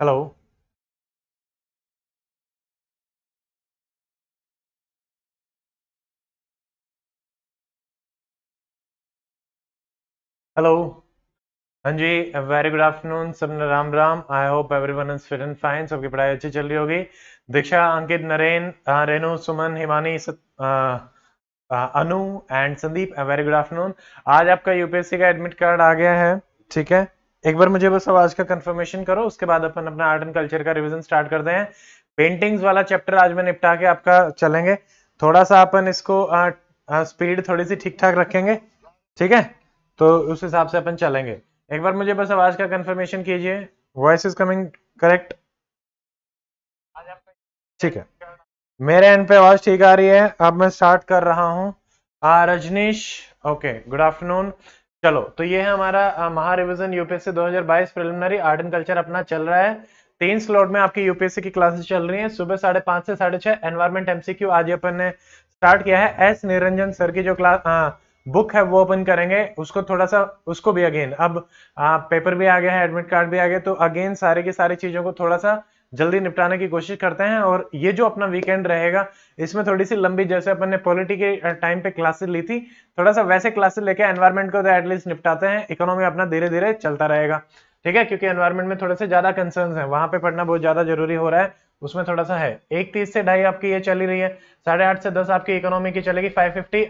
Hello Hello हाँ जी very good afternoon सब Ram Ram I hope everyone is fit and fine सबकी पढ़ाई अच्छी चल रही होगी दीक्षा अंकित नरेन रेनू सुमन हिमानी सत, आ, आ, Anu and Sandeep very good afternoon आज आपका यूपीएससी का एडमिट कार्ड आ गया है ठीक है एक बार मुझे बस आवाज का कंफर्मेशन करो उसके बाद अपन अपना आर्ट एंड कल्चर का रिविजन स्टार्ट करते हैं पेंटिंग्स वाला चैप्टर आज मैं निपटा के आपका चलेंगे थोड़ा सा अपन इसको आ, आ, स्पीड थोड़ी सी ठीक ठाक रखेंगे ठीक है तो उस हिसाब से अपन चलेंगे एक बार मुझे बस आवाज का कंफर्मेशन कीजिए वॉइस इज कमिंग करेक्ट ठीक है मेरे एंड पे आवाज ठीक आ रही है अब मैं स्टार्ट कर रहा हूँ रजनीश ओके गुड आफ्टरनून चलो तो ये है हमारा महा revision UPSC 2022 preliminary art and culture अपना चल रहा है तीन स्लॉट में आपकी यूपीएससी की क्लासेस चल रही हैं सुबह साढ़े पांच से साढ़े छह एनवायरमेंट एमसीक्यू आज अपन ने स्टार्ट किया है एस निरंजन सर की जो क्लास बुक है वो ओपन करेंगे उसको थोड़ा सा उसको भी अगेन अब आ, पेपर भी आ गया है एडमिट कार्ड भी आ गया तो अगेन सारे की सारी चीजों को थोड़ा सा जल्दी निपटाने की कोशिश करते हैं और ये जो अपना वीकेंड रहेगा इसमें थोड़ी सी लंबी जैसे अपन ने पॉलिटी के टाइम पे क्लासेस ली थी थोड़ा सा वैसे क्लासेस लेके एनवायरमेंट को तो एटलीस्ट निपटाते हैं इकोनॉमी अपना धीरे धीरे चलता रहेगा ठीक है क्योंकि एनवायरमेंट में थोड़े से ज्यादा कंसर्न है वहां पर पढ़ना बहुत ज्यादा जरूरी हो रहा है उसमें थोड़ा सा है एक तीस से ढाई आपकी ये चली रही है साढ़े आठ से दस आपकी इकोनॉमी की चलेगी फाइव फिफ्टी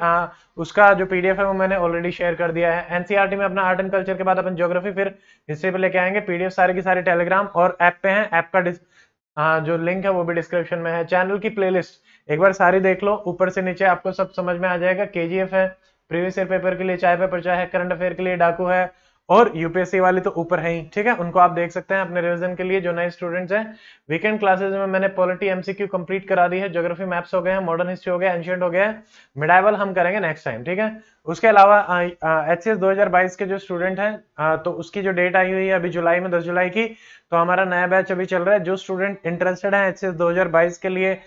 उसका जो पीडीएफ है वो मैंने ऑलरेडी शेयर कर दिया है एनसीआरटी e में अपना आर्ट एंड कल्चर के बाद अपन ज्योग्राफी फिर हिस्ट्री पे लेके आएंगे पीडीएफ सारे की सारे टेलीग्राम और ऐप पे हैं ऐप का हाँ जो लिंक है वो भी डिस्क्रिप्शन में है चैनल की प्लेलिस्ट एक बार सारी देख लो ऊपर से नीचे आपको सब समझ में आ जाएगा के है प्रीवियस ईयर पेपर के लिए चाय पेपर चाय है करंट अफेयर के लिए डाकू है और यूपीएससी वाले तो ऊपर है ही ठीक है उनको आप देख सकते हैं अपने रिवीजन के लिए जो नए स्टूडेंट्स हैं वीकेंड क्लासेस में मैंने पॉलिटी एमसीक्यू कंप्लीट करा दी है ज्योग्राफी मैप्स हो गए हैं मॉडर्न हिस्ट्री हो गया एंशियंट हो गया है मिडाइवल हम करेंगे नेक्स्ट टाइम ठीक है उसके अलावा एच सी के जो स्टूडेंट आ, तो उसकी जो डेट आई हुई है अभी जुलाई में दस जुलाई की तो हमारा नया बैच अभी चल रहा है जो स्टूडेंट इंटरेस्टेड है एच सी के लिए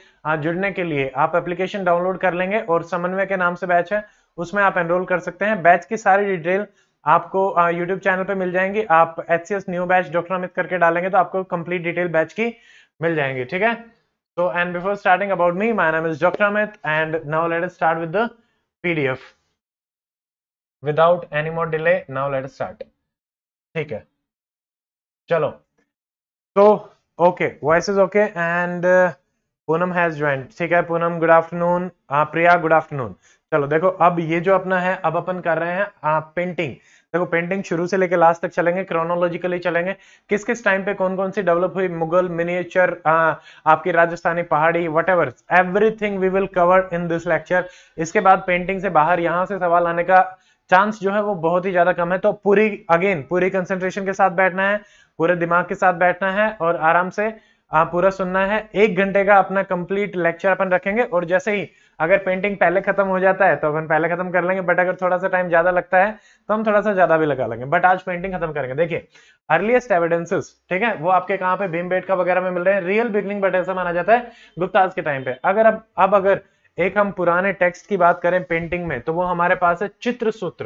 जुड़ने के लिए आप एप्लीकेशन डाउनलोड कर लेंगे और समन्वय के नाम से बैच है उसमें आप एनरोल कर सकते हैं बैच की सारी डिटेल आपको YouTube चैनल पे मिल जाएंगी आप H C S new batch doctor Amit करके डालेंगे तो आपको कंप्लीट डिटेल बैच की मिल जाएंगी ठीक है so and before starting about me my नाम is doctor Amit and now let's start with the PDF without any more delay now let's start ठीक है चलो तो okay voice is okay and Poonam has join ठीक है Poonam good afternoon हाँ, प्रिया good afternoon चलो देखो अब ये जो अपना है अब अपन कर रहे हैं आ, हाँ, पेंटिंग देखो पेंटिंग शुरू से लेकर लास्ट तक चलेंगे क्रोनोलॉजिकली चलेंगे किस किस टाइम पे कौन कौन सी डेवलप हुई मुगल मिनिएचर हाँ, आपकी Rajasthani Pahari whatever everything we will cover in this lecture इसके बाद पेंटिंग से बाहर यहां से सवाल आने का चांस जो है वो बहुत ही ज्यादा कम है तो पूरी अगेन पूरी कंसेंट्रेशन के साथ बैठना है पूरे दिमाग के साथ बैठना है और आराम से आ, पूरा सुनना है एक घंटे का अपना कंप्लीट लेक्चर अपन रखेंगे और जैसे ही अगर पेंटिंग पहले खत्म हो जाता है तो अपन पहले खत्म कर लेंगे बट अगर थोड़ा सा टाइम ज्यादा लगता है तो हम थोड़ा सा ज्यादा भी लगा लेंगे बट आज पेंटिंग खत्म करेंगे देखिए अर्लीस्ट एविडेंसेस ठीक है वो आपके कहां पे भीम बेट का वगैरह में मिल रहे हैं रियल बिगनिंग बट ऐसा माना जाता है गुप्ताज के टाइम पे अगर अब अब अगर एक हम पुराने टेक्स्ट की बात करें पेंटिंग में तो वो हमारे पास है चित्र सूत्र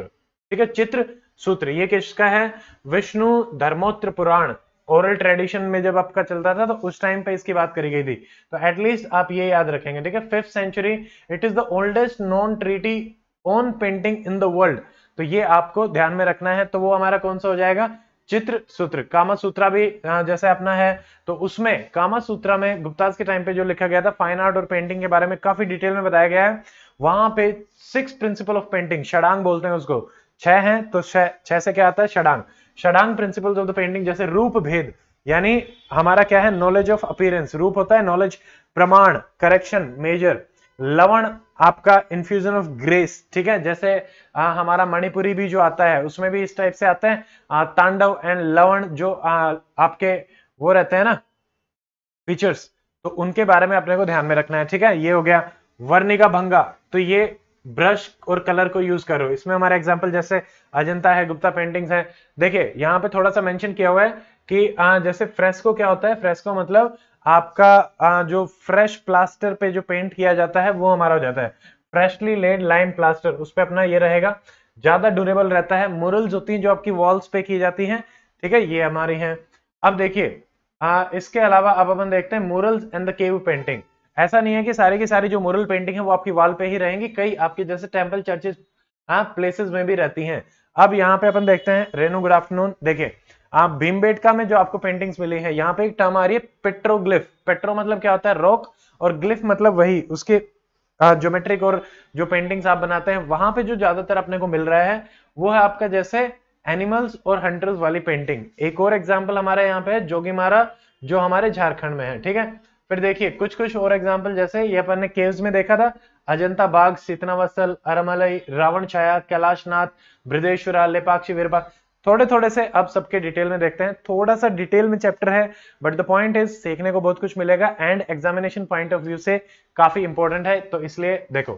ठीक है चित्र सूत्र ये किसका है विष्णु धर्मोत्र पुराण ओरल ट्रेडिशन में जब आपका चलता था तो उस टाइम पे इसकी बात करी गई थी तो एटलीस्ट आप ये याद रखेंगे ठीक है fifth century it is the oldest known treatise on painting in the world तो ये आपको ध्यान में रखना है तो वो हमारा कौन सा हो जाएगा चित्र सूत्र कामा सूत्रा भी जैसे अपना है तो उसमें कामसूत्रा सूत्रा में गुप्ताज के टाइम पे जो लिखा गया था फाइन आर्ट और पेंटिंग के बारे में काफी डिटेल में बताया गया है वहां पे सिक्स प्रिंसिपल ऑफ पेंटिंग षडांग बोलते हैं उसको छह हैं तो छह से क्या आता है षडांग षडांग प्रिंसिपल्स ऑफ द पेंटिंग जैसे रूप भेद यानी हमारा क्या है नॉलेज ऑफ अपीयरेंस रूप होता है नॉलेज प्रमाण करेक्शन मेजर लवण आपका इन्फ्यूजन ऑफ ग्रेस ठीक है जैसे आ, हमारा मणिपुरी भी जो आता है उसमें भी इस टाइप से आते हैं तांडव एंड लवण जो आ, आपके वो रहते हैं ना फीचर्स तो उनके बारे में अपने को ध्यान में रखना है ठीक है ये हो गया वर्णिका भंगा तो ये ब्रश और कलर को यूज करो इसमें हमारा एग्जाम्पल जैसे अजंता है गुप्ता पेंटिंग्स है देखिए यहाँ पे थोड़ा सा मेंशन किया हुआ है कि आ, जैसे फ्रेस्को क्या होता है फ्रेस्को मतलब आपका आ, जो फ्रेश प्लास्टर पे जो पेंट किया जाता है वो हमारा हो जाता है फ्रेशली लेड लाइन प्लास्टर उस पर अपना ये रहेगा ज्यादा ड्यूरेबल रहता है मुरल्स होती है जो आपकी वॉल्स पे की जाती है ठीक है ये हमारी है अब देखिए इसके अलावा अब अपन देखते हैं murals and the cave painting ऐसा नहीं है कि सारे के सारे जो मुरल पेंटिंग है वो आपकी वाल पे ही रहेंगी कई आपके जैसे टेम्पल चर्चेस हाँ प्लेसेस में भी रहती हैं अब यहाँ पे अपन देखते हैं रेनू गुड आफ्टरनून देखिये आप भीमबेटका में जो आपको पेंटिंग्स मिली है यहाँ पे एक टर्म आ रही है पेट्रोग्लिफ पेट्रो मतलब क्या होता है रॉक और ग्लिफ मतलब वही उसके ज्योमेट्रिक और जो पेंटिंग्स आप बनाते हैं वहां पे जो ज्यादातर अपने को मिल रहा है वो है आपका जैसे एनिमल्स और हंटर्स वाली पेंटिंग एक और एग्जाम्पल हमारे यहाँ पे है जोगीमारा जो हमारे झारखंड में है ठीक है फिर देखिए कुछ कुछ और एग्जाम्पल जैसे ये अपन ने केव्स में देखा था अजंता बाग सीतनावत्सल अरमलई रावण छाया कैलाशनाथ ब्रिदेश्वरा लेपाक्षी वीरपा थोड़े थोड़े से अब सबके डिटेल में देखते हैं थोड़ा सा डिटेल में चैप्टर है बट द पॉइंट इज सीखने को बहुत कुछ मिलेगा and examination point of view से काफी इंपॉर्टेंट है तो इसलिए देखो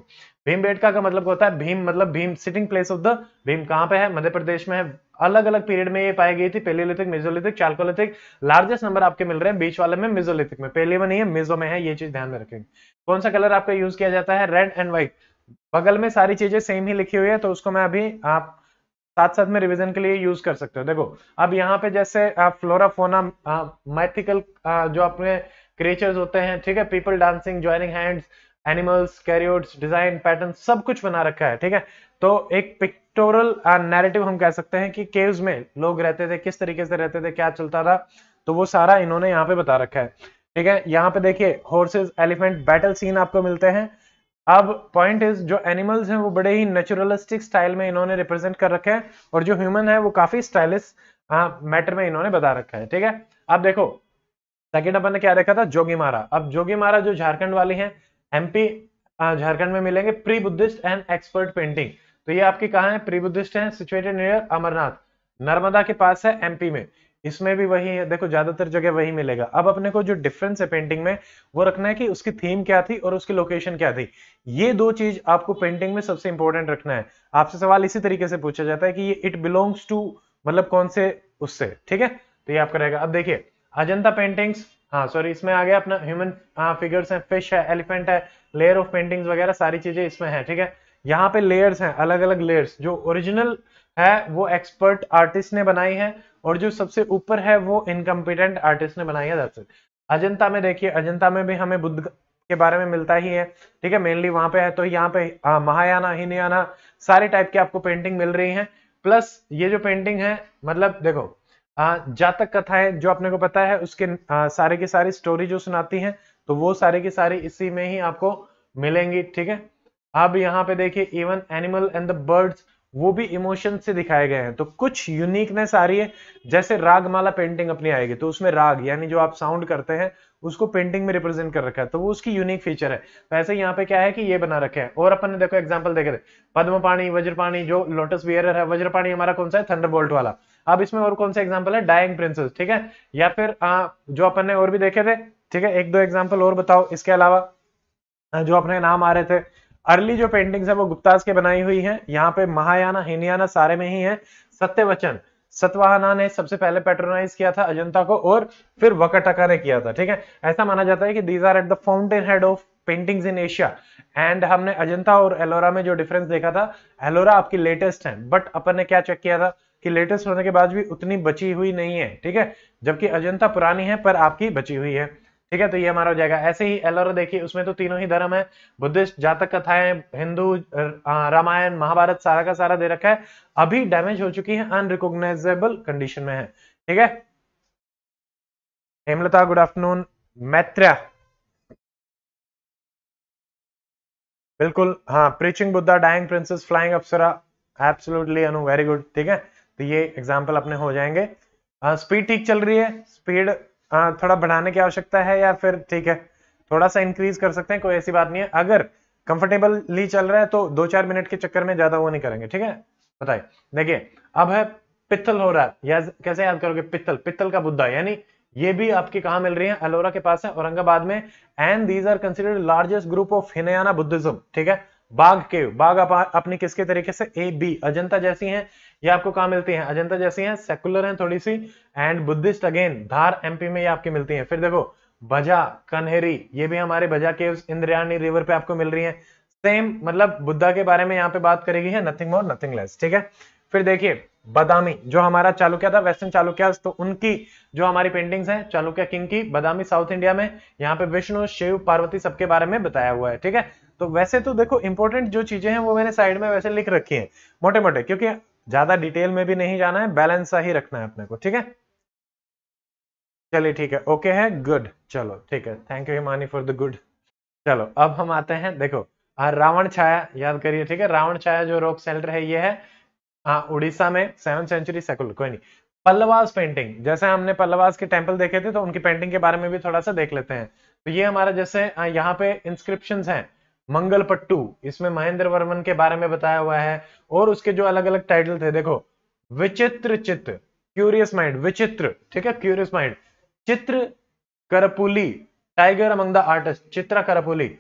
भीम बेटका का मतलब होता है भीम मतलब Bhim sitting place of the Bhim कहां पे है मध्य प्रदेश में है अलग अलग पीरियड में ये पाई गई थी Paleolithic Mesolithic Chalcolithic largest number आपके मिल रहे हैं बीच वाले में मिजोलिथिक में पहले में नहीं है मिजो में है ये चीज ध्यान में रखेंगे कौन सा कलर आपका यूज किया जाता है रेड एंड व्हाइट बगल में सारी चीजें सेम ही लिखी हुई है तो उसको मैं अभी आप साथ साथ में रिवीजन के लिए यूज कर सकते हो देखो अब यहाँ पे जैसे फ्लोराफोना मैथिकल जो अपने क्रिएचर्स होते हैं ठीक है people dancing joining hands animals chariots design pattern सब कुछ बना रखा है ठीक है तो एक पिक्टोरल नैरेटिव हम कह सकते हैं कि केव्स में लोग रहते थे किस तरीके से रहते थे क्या चलता था तो वो सारा इन्होंने यहाँ पे बता रखा है ठीक है यहाँ पे देखिए हॉर्सेज एलिफेंट बैटल सीन आपको मिलते हैं अब पॉइंट इज जो एनिमल्स हैं वो बड़े ही नेचुरलिस्टिक स्टाइल में इन्होंने रिप्रेजेंट कर रखे हैं और जो ह्यूमन है वो काफी स्टाइलिश हाँ, मैटर में इन्होंने बता रखा है ठीक है अब देखो सेकेंड अपन ने क्या देखा था जोगी मारा अब जोगी मारा जो झारखंड वाली है एमपी हाँ, झारखंड में मिलेंगे pre Buddhist and expert painting तो ये आपकी कहा है प्री बुद्धिस्ट है सिचुएटेड नियर अमरनाथ नर्मदा के पास है एमपी में इसमें भी वही है देखो ज्यादातर जगह वही मिलेगा अब अपने को जो डिफरेंस है पेंटिंग में वो रखना है कि उसकी थीम क्या थी और उसकी लोकेशन क्या थी ये दो चीज आपको पेंटिंग में सबसे इंपॉर्टेंट रखना है आपसे सवाल इसी तरीके से पूछा जाता है कि ये इट बिलोंग्स टू मतलब कौन से उससे ठीक है तो ये आपका रहेगा अब देखिए अजंता पेंटिंग्स हाँ सॉरी इसमें आ गया अपना ह्यूमन हाँ, फिगर्स है फिश है एलिफेंट है लेयर ऑफ पेंटिंग्स वगैरह सारी चीजें इसमें है ठीक है यहाँ पे लेयर्स हैं अलग अलग लेयर्स जो ओरिजिनल है वो एक्सपर्ट आर्टिस्ट ने बनाई है और जो सबसे ऊपर है वो इनकम्पिटेंट आर्टिस्ट ने बनाई है दैट्स इट अजंता में देखिए अजंता में भी हमें बुद्ध के बारे में मिलता ही है ठीक है मेनली वहां पे है तो यहाँ पे महायाना हिनयाना सारे टाइप की आपको पेंटिंग मिल रही है प्लस ये जो पेंटिंग है मतलब देखो आ, जातक कथाएं जो अपने को पता है उसके आ, सारे की सारी स्टोरी जो सुनाती हैं तो वो सारे की सारी इसी में ही आपको मिलेंगी ठीक है अब यहाँ पे देखिए even animal and the birds वो भी इमोशन से दिखाए गए हैं तो कुछ यूनिकनेस आ रही है जैसे रागमाला पेंटिंग अपनी आएगी तो उसमें राग यानी जो आप साउंड करते हैं उसको पेंटिंग में रिप्रेजेंट कर रखा है तो वो उसकी यूनिक फीचर है वैसे तो यहाँ पे क्या है कि ये बना रखे हैं और अपन ने देखो एग्जाम्पल देखे थे पद्म पाणी वज्रपाणी जो लोटस बियर है वज्रपाणी हमारा कौन सा है थंडरबोल्ट वाला अब इसमें और कौन सा एग्जाम्पल है डायंग प्रिंसेस ठीक है या फिर आ, जो अपन ने और भी देखे थे ठीक है एक दो एग्जाम्पल और बताओ इसके अलावा जो अपने नाम आ रहे थे अर्ली जो पेंटिंग्स है वो गुप्ताज के बनाई हुई है यहाँ पे महायाना हिनयाना सारे में ही है सत्य वचन सतवाहना ने सबसे पहले पेट्रोनाइज किया था अजंता को और फिर वकटका ने किया था ठीक है ऐसा माना जाता है कि these are at the fountain head of paintings in Asia and हमने अजंता और एलोरा में जो डिफरेंस देखा था एलोरा आपकी लेटेस्ट है बट अपन ने क्या चेक किया था कि लेटेस्ट होने के बाद भी उतनी बची हुई नहीं है ठीक है जबकि अजंता पुरानी है पर आपकी बची हुई है ठीक है तो ये हमारा हो जाएगा ऐसे ही एलोरो देखिए उसमें तो तीनों ही धर्म है बुद्धिस्ट जातक कथाएं हिंदू रामायण महाभारत सारा का सारा दे रखा है अभी डैमेज हो चुकी है अनरिकोगनाइजेबल कंडीशन में है ठीक है हेमलता गुड आफ्टरनून मैत्र्या बिल्कुल हाँ preaching Buddha dying princess flying apsara absolutely Anu very good ठीक है तो ये एग्जाम्पल अपने हो जाएंगे स्पीड ठीक चल रही है स्पीड हाँ, थोड़ा बढ़ाने की आवश्यकता है या फिर ठीक है थोड़ा सा इंक्रीज कर सकते हैं कोई ऐसी बात नहीं है अगर कंफर्टेबलली चल रहा है तो दो चार मिनट के चक्कर में ज्यादा वो नहीं करेंगे ठीक है बताइए देखिए अब है पित्तल हो रहा है या कैसे याद करोगे पित्तल पित्तल का बुद्धा यानी ये भी आपकी कहा मिल रही है अलोरा के पास है औरंगाबाद में and these are considered largest group of Hinayana Buddhism ठीक है बाघ केव बाघ आप, किसके तरीके से ए बी अजंता जैसी हैं ये आपको कहा मिलती हैं अजंता जैसी हैं सेकुलर हैं थोड़ी सी and Buddhist again Dhar MP में ये आपकी मिलती हैं फिर देखो बजा कन्हेरी ये भी हमारे बजा के इंद्रयानी रिवर पे आपको मिल रही हैं सेम मतलब बुद्धा के बारे में यहाँ पे बात करेगी है नथिंग मोर नथिंग लेस ठीक है फिर देखिए बदामी जो हमारा चालुक्या था वेस्टर्न चालुक्या तो उनकी जो हमारी पेंटिंग्स हैं चालुक्या किंग की बदामी साउथ इंडिया में यहाँ पे विष्णु शिव पार्वती सबके बारे में बताया हुआ है ठीक है तो वैसे तो देखो इंपॉर्टेंट जो चीजें हैं वो मैंने साइड में वैसे लिख रखी है मोटे मोटे क्योंकि ज्यादा डिटेल में भी नहीं जाना है बैलेंस सा ही रखना है अपने को ठीक है चलिए ठीक है ओके है गुड चलो ठीक है thank you Himani for the good चलो अब हम आते हैं देखो हाँ, रावण छाया याद करिए ठीक है रावण छाया जो रॉक सेल्टर है ये है हाँ उड़ीसा में सेवन सेंचुरी सेकुल कोई नहीं पल्लवास पेंटिंग जैसे हमने पल्लवास के टेम्पल देखे थे तो उनकी पेंटिंग के बारे में भी थोड़ा सा देख लेते हैं तो ये हमारा जैसे हाँ, यहाँ पे इंस्क्रिप्शन हैं मंगल पट्टू इसमें महेंद्र वर्मन के बारे में बताया हुआ है और उसके जो अलग अलग टाइटल थे देखो विचित्र चित्र क्यूरियस माइंड विचित्र ठीक है curious mind Chitra Karpuli tiger among the artist Chitra Karpuli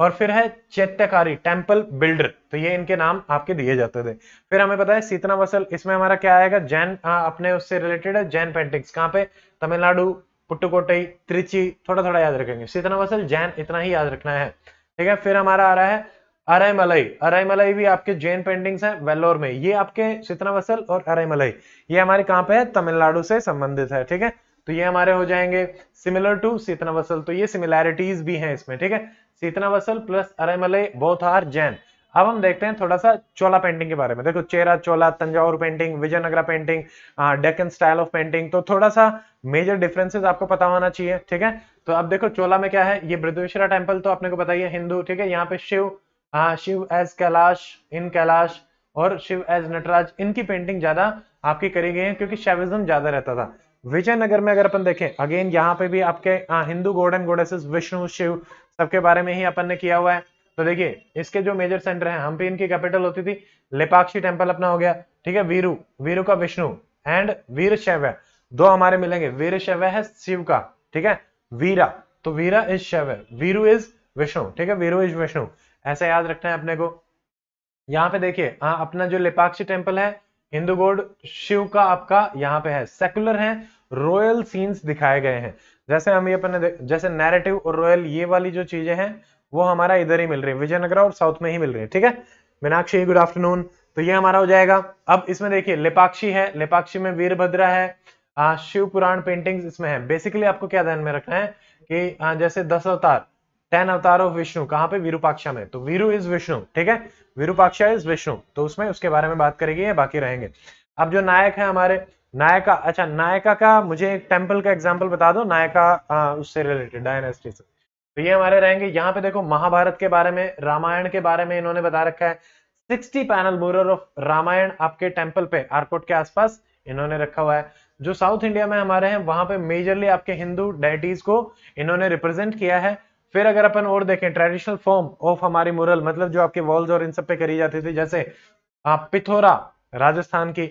और फिर है चैत्यकारी टेम्पल बिल्डर तो ये इनके नाम आपके दिए जाते थे फिर हमें पता है सीतना वसल इसमें हमारा क्या आएगा जैन आ, अपने उससे रिलेटेड है जैन पेंटिंग्स कहाँ पे तमिलनाडु पुट्टुकोटई त्रिची थोड़ा थोड़ा याद रखेंगे सीतना वसल जैन इतना ही याद रखना है ठीक है फिर हमारा आ रहा है अरायमलई अरायमलई भी आपके जैन पेंटिंग्स हैं वेल्लोर में ये आपके चित्रवसल और अरायमलई ये हमारे कहां पे है तमिलनाडु से संबंधित है ठीक है तो ये हमारे हो जाएंगे सिमिलर टू सीतनावसल तो ये सिमिलैरिटीज भी हैं इसमें ठीक है Sittanavasal plus Armamalai both are Jain अब हम देखते हैं थोड़ा सा चोला पेंटिंग के बारे में देखो Chera Chola Thanjavur painting Vijayanagara painting Deccan style of painting तो थोड़ा सा मेजर डिफरेंसेस आपको पता होना चाहिए ठीक है तो आप देखो चोला में क्या है ये बृद्वेश्वरा टेम्पल तो आपने को बताइए हिंदू ठीक है यहाँ पे शिव हाँ शिव एज कैलाश इन कैलाश और शिव एज नटराज इनकी पेंटिंग ज्यादा आपकी करी गई है क्योंकि शैविज्म ज्यादा रहता था विजयनगर में अगर अपन देखें अगेन यहाँ पे भी आपके आ, हाँ, हिंदू गोड एंड गोडेस विष्णु शिव सबके बारे में ही अपन ने किया हुआ है तो देखिए इसके जो मेजर सेंटर है पे इनकी कैपिटल होती थी लेपाक्षी टेम्पल अपना हो गया ठीक है वीरू वीरू का विष्णु एंड वीर शैव दो हमारे मिलेंगे वीर शैव है शिव का ठीक है वीरा तो वीरा इज शैव वीरू इज विष्णु ठीक है वीरू इज विष्णु ऐसा याद रखना है अपने को यहाँ पे देखिए हाँ अपना जो लिपाक्षी टेम्पल है हिंदू गोड शिव का आपका यहाँ पे है सेकुलर है रॉयल सीन्स दिखाए गए हैं जैसे हम ये अपने जैसे नैरेटिव और रॉयल ये वाली जो चीजें हैं वो हमारा इधर ही मिल रही है विजयनगर और साउथ में ही मिल रही है ठीक है मीनाक्षी गुड आफ्टरनून तो ये हमारा हो जाएगा अब इसमें देखिए लिपाक्षी है लिपाक्षी में वीरभद्रा है शिव पुराण पेंटिंग्स इसमें है बेसिकली आपको क्या ध्यान में रखना है कि आ, जैसे दस अवतार टेन अवतार ऑफ विष्णु कहाँ पे विरूपाक्षा में तो वीरू इज विष्णु ठीक है विरूपाक्षा इज विष्णु तो उसमें उसके बारे में बात करेगी या बाकी रहेंगे अब जो नायक है हमारे नायका अच्छा नायका का मुझे एक टेम्पल का एग्जाम्पल बता दो नायका आ, उससे रिलेटेड डायनेस्टी से तो ये हमारे रहेंगे यहाँ पे देखो महाभारत के बारे में रामायण के बारे में इन्होंने बता रखा है sixty panel mural of Ramayana आपके टेम्पल पे आरकोट के आसपास इन्होंने रखा हुआ है जो साउथ इंडिया में हमारे हैं वहां पे मेजरली आपके हिंदू डेटीज को इन्होंने रिप्रेजेंट किया है फिर अगर अपन और देखें ट्रेडिशनल फॉर्म ऑफ हमारी मुरल मतलब जो आपके वॉल्स और इन सब पे करी जाती थी जैसे आप पिथोरा राजस्थान की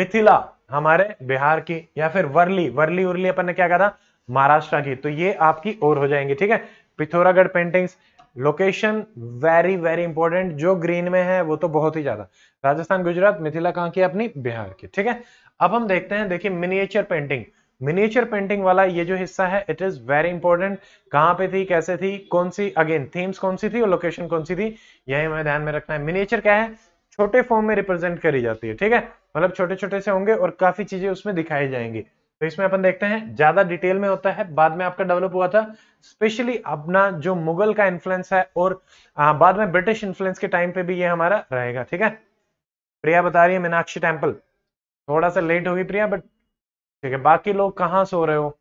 मिथिला हमारे बिहार की या फिर वर्ली वर्ली उर्ली अपन ने क्या कहा था महाराष्ट्र की तो ये आपकी और हो जाएंगे ठीक है Pithoragarh paintings location very very important जो ग्रीन में है वो तो बहुत ही ज्यादा राजस्थान गुजरात मिथिला कहां की अपनी बिहार की ठीक है अब हम देखते हैं देखिए मिनिएचर पेंटिंग मिनिएचर पेंटिंग वाला ये जो हिस्सा है इट इज वेरी इंपॉर्टेंट कहाँ पे थी कैसे थी कौन सी अगेन थीम्स कौन सी थी और लोकेशन कौन सी थी यही हमें ध्यान में रखना है मिनिएचर क्या है छोटे फॉर्म में रिप्रेजेंट करी जाती है ठीक है मतलब छोटे छोटे से होंगे और काफी चीजें उसमें दिखाई जाएंगी तो इसमें अपन देखते हैं ज्यादा डिटेल में होता है बाद में आपका डेवलप हुआ था स्पेशली अपना जो मुगल का इन्फ्लुएंस है और आ, बाद में ब्रिटिश इन्फ्लुएंस के टाइम पे भी ये हमारा रहेगा ठीक है प्रिया बता रही है मीनाक्षी टेम्पल थोड़ा सा लेट होगी प्रिया बट ठीक है बाकी लोग कहाँ सो रहे हो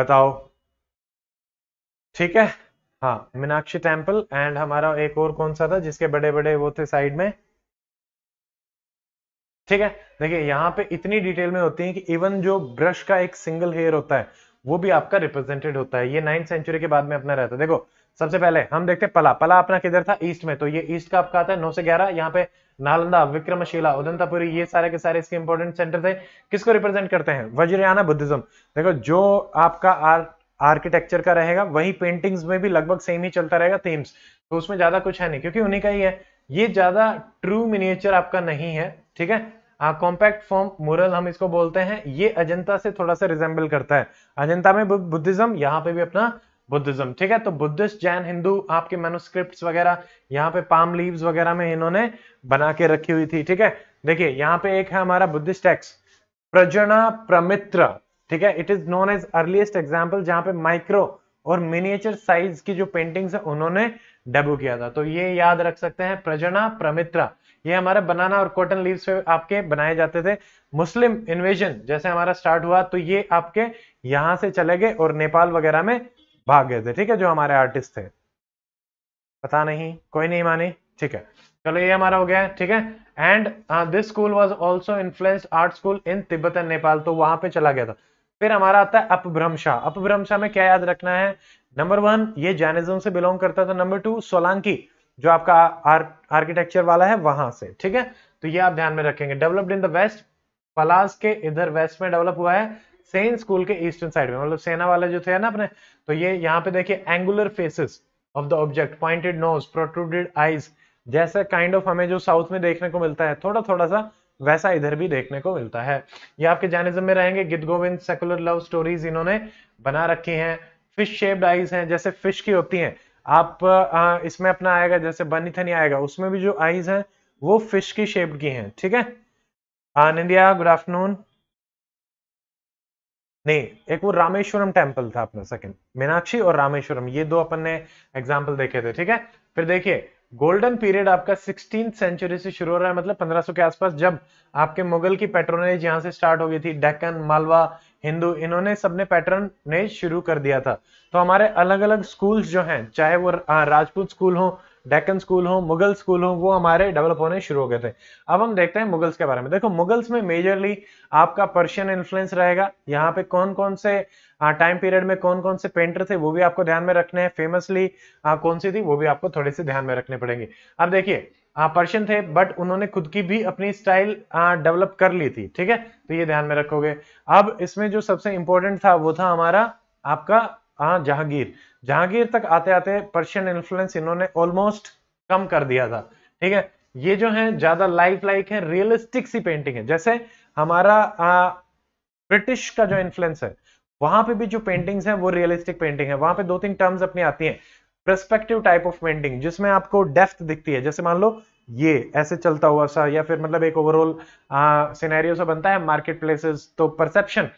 बताओ ठीक है हाँ मीनाक्षी टेम्पल एंड हमारा एक और कौन सा था जिसके बड़े बड़े वो थे साइड में ठीक है देखिए यहाँ पे इतनी डिटेल में होती है कि इवन जो ब्रश का एक सिंगल हेयर होता है वो भी आपका रिप्रेजेंटेड होता है ये नाइन्थ सेंचुरी के बाद में अपना रहता है देखो सबसे पहले हम देखते हैं पला पला अपना किधर था ईस्ट में तो ये ईस्ट का आपका आता है नौ से ग्यारह यहाँ पे नालंदा विक्रमशिला उदंतापुरी ये सारे के सारे इसके इंपोर्टेंट सेंटर थे किसको रिप्रेजेंट करते हैं वज्रयाना बुद्धिज्म देखो जो आपका आर आर्किटेक्चर का रहेगा वही पेंटिंग्स में भी लगभग सेम ही चलता रहेगा थीम्स तो उसमें ज्यादा कुछ है नहीं क्योंकि उन्हीं का ही है ये ज्यादा ट्रू मिनिएचर आपका नहीं है ठीक है कॉम्पैक्ट फॉर्म मुरल हम इसको बोलते हैं ये अजंता से थोड़ा सा रिजेंबल करता है अजंता में बुद्धिज्म यहाँ पे भी अपना बुद्धिज्म ठीक है तो बुद्धिस्ट जैन हिंदू आपके मेनोस्क्रिप्ट वगैरह यहाँ पे पाम लीव्स वगैरह में इन्होंने बना के रखी हुई थी ठीक है देखिए यहाँ पे एक है हमारा बुद्धिस्ट टेक्स प्रजना प्रमित्र ठीक है it is known as earliest example जहां पे माइक्रो और मिनिएचर साइज की जो पेंटिंग्स है उन्होंने डेब्यू किया था तो ये याद रख सकते हैं प्रजना प्रमित्रा ये हमारा बनाना और कॉटन लीव्स पे आपके बनाए जाते थे मुस्लिम इन्वेजन जैसे हमारा स्टार्ट हुआ तो ये आपके यहां से चले गए और नेपाल वगैरह में भाग गए थे ठीक है जो हमारे आर्टिस्ट थे पता नहीं कोई नहीं माने ठीक है चलो ये हमारा हो गया ठीक है and this school was also influence art school in Tibet and Nepal तो वहां पे चला गया था फिर हमारा आता है अपभ्रमशा अपभ्रंशा में क्या याद रखना है नंबर वन ये जैनिज्म से बिलोंग करता था नंबर टू सोलांकी जो आपका आर्किटेक्चर वाला है वहां से ठीक है तो ये आप ध्यान में रखेंगे developed in the west Palas के इधर वेस्ट में डेवलप हुआ है सेन स्कूल के ईस्टर्न साइड में मतलब सेना वाले जो थे ना अपने तो ये यहाँ पे देखिए angular faces of the object pointed nose protruded eyes जैसा काइंड ऑफ हमें जो साउथ में देखने को मिलता है थोड़ा थोड़ा सा वैसा इधर भी देखने को मिलता है ये आपके जर्नलिज्म में रहेंगे गिद गोविंद सेकुलर लव स्टोरीज इन्होंने बना रखी हैं फिश शेप्ड आईज हैं जैसे फिश की होती हैं आप आ, इसमें अपना आएगा जैसे बनीथनी आएगा उसमें भी जो आईज हैं वो फिश की शेप की हैं ठीक है आनंदिया गुड आफ्टरनून नहीं एक वो रामेश्वरम टेम्पल था अपना सेकंड मीनाक्षी और रामेश्वरम ये दो अपन ने एग्जाम्पल देखे थे ठीक है फिर देखिए गोल्डन पीरियड आपका सिक्सटीन सेंचुरी से शुरू हो रहा है मतलब 1500 के आसपास जब आपके मुगल की पैटर्नेज यहाँ से स्टार्ट हो गई थी डेक्कन मालवा हिंदू इन्होंने सबने ने शुरू कर दिया था तो हमारे अलग अलग स्कूल्स जो हैं चाहे वो राजपूत स्कूल हो डेक्कन स्कूल हो मुगल स्कूल हो वो हमारे डेवलप होने शुरू हो गए थे अब हम देखते हैं मुगल्स के बारे में देखो मुगल्स में मेजरली आपका पर्शियन इन्फ्लुएंस रहेगा यहाँ पे कौन कौन से टाइम पीरियड में कौन कौन से पेंटर थे वो भी आपको ध्यान में रखने हैं फेमसली कौन सी थी वो भी आपको थोड़े से ध्यान में रखने पड़ेंगे अब देखिए पर्शियन थे बट उन्होंने खुद की भी अपनी स्टाइल डेवलप कर ली थी ठीक है तो ये ध्यान में रखोगे अब इसमें जो सबसे इंपॉर्टेंट था वो था हमारा आपका जहांगीर जहांगीर तक आते आते पर्शियन इन्फ्लुएंस इन्होंने ऑलमोस्ट कम कर दिया था ठीक है ये जो है ज्यादा लाइफ लाइक है रियलिस्टिक सी पेंटिंग है जैसे हमारा ब्रिटिश का जो इन्फ्लुएंस है वहां पे भी जो पेंटिंग्स हैं वो रियलिस्टिक पेंटिंग है वहां पे दो तीन टर्म्स अपनी आती हैं प्रस्पेक्टिव टाइप ऑफ पेंटिंग जिसमें आपको डेफ्थ दिखती है जैसे मान लो ये ऐसे चलता हुआ सा या फिर मतलब एक ओवरऑल सिनेरियो सा बनता है मार्केट प्लेसेस तो परसेप्शन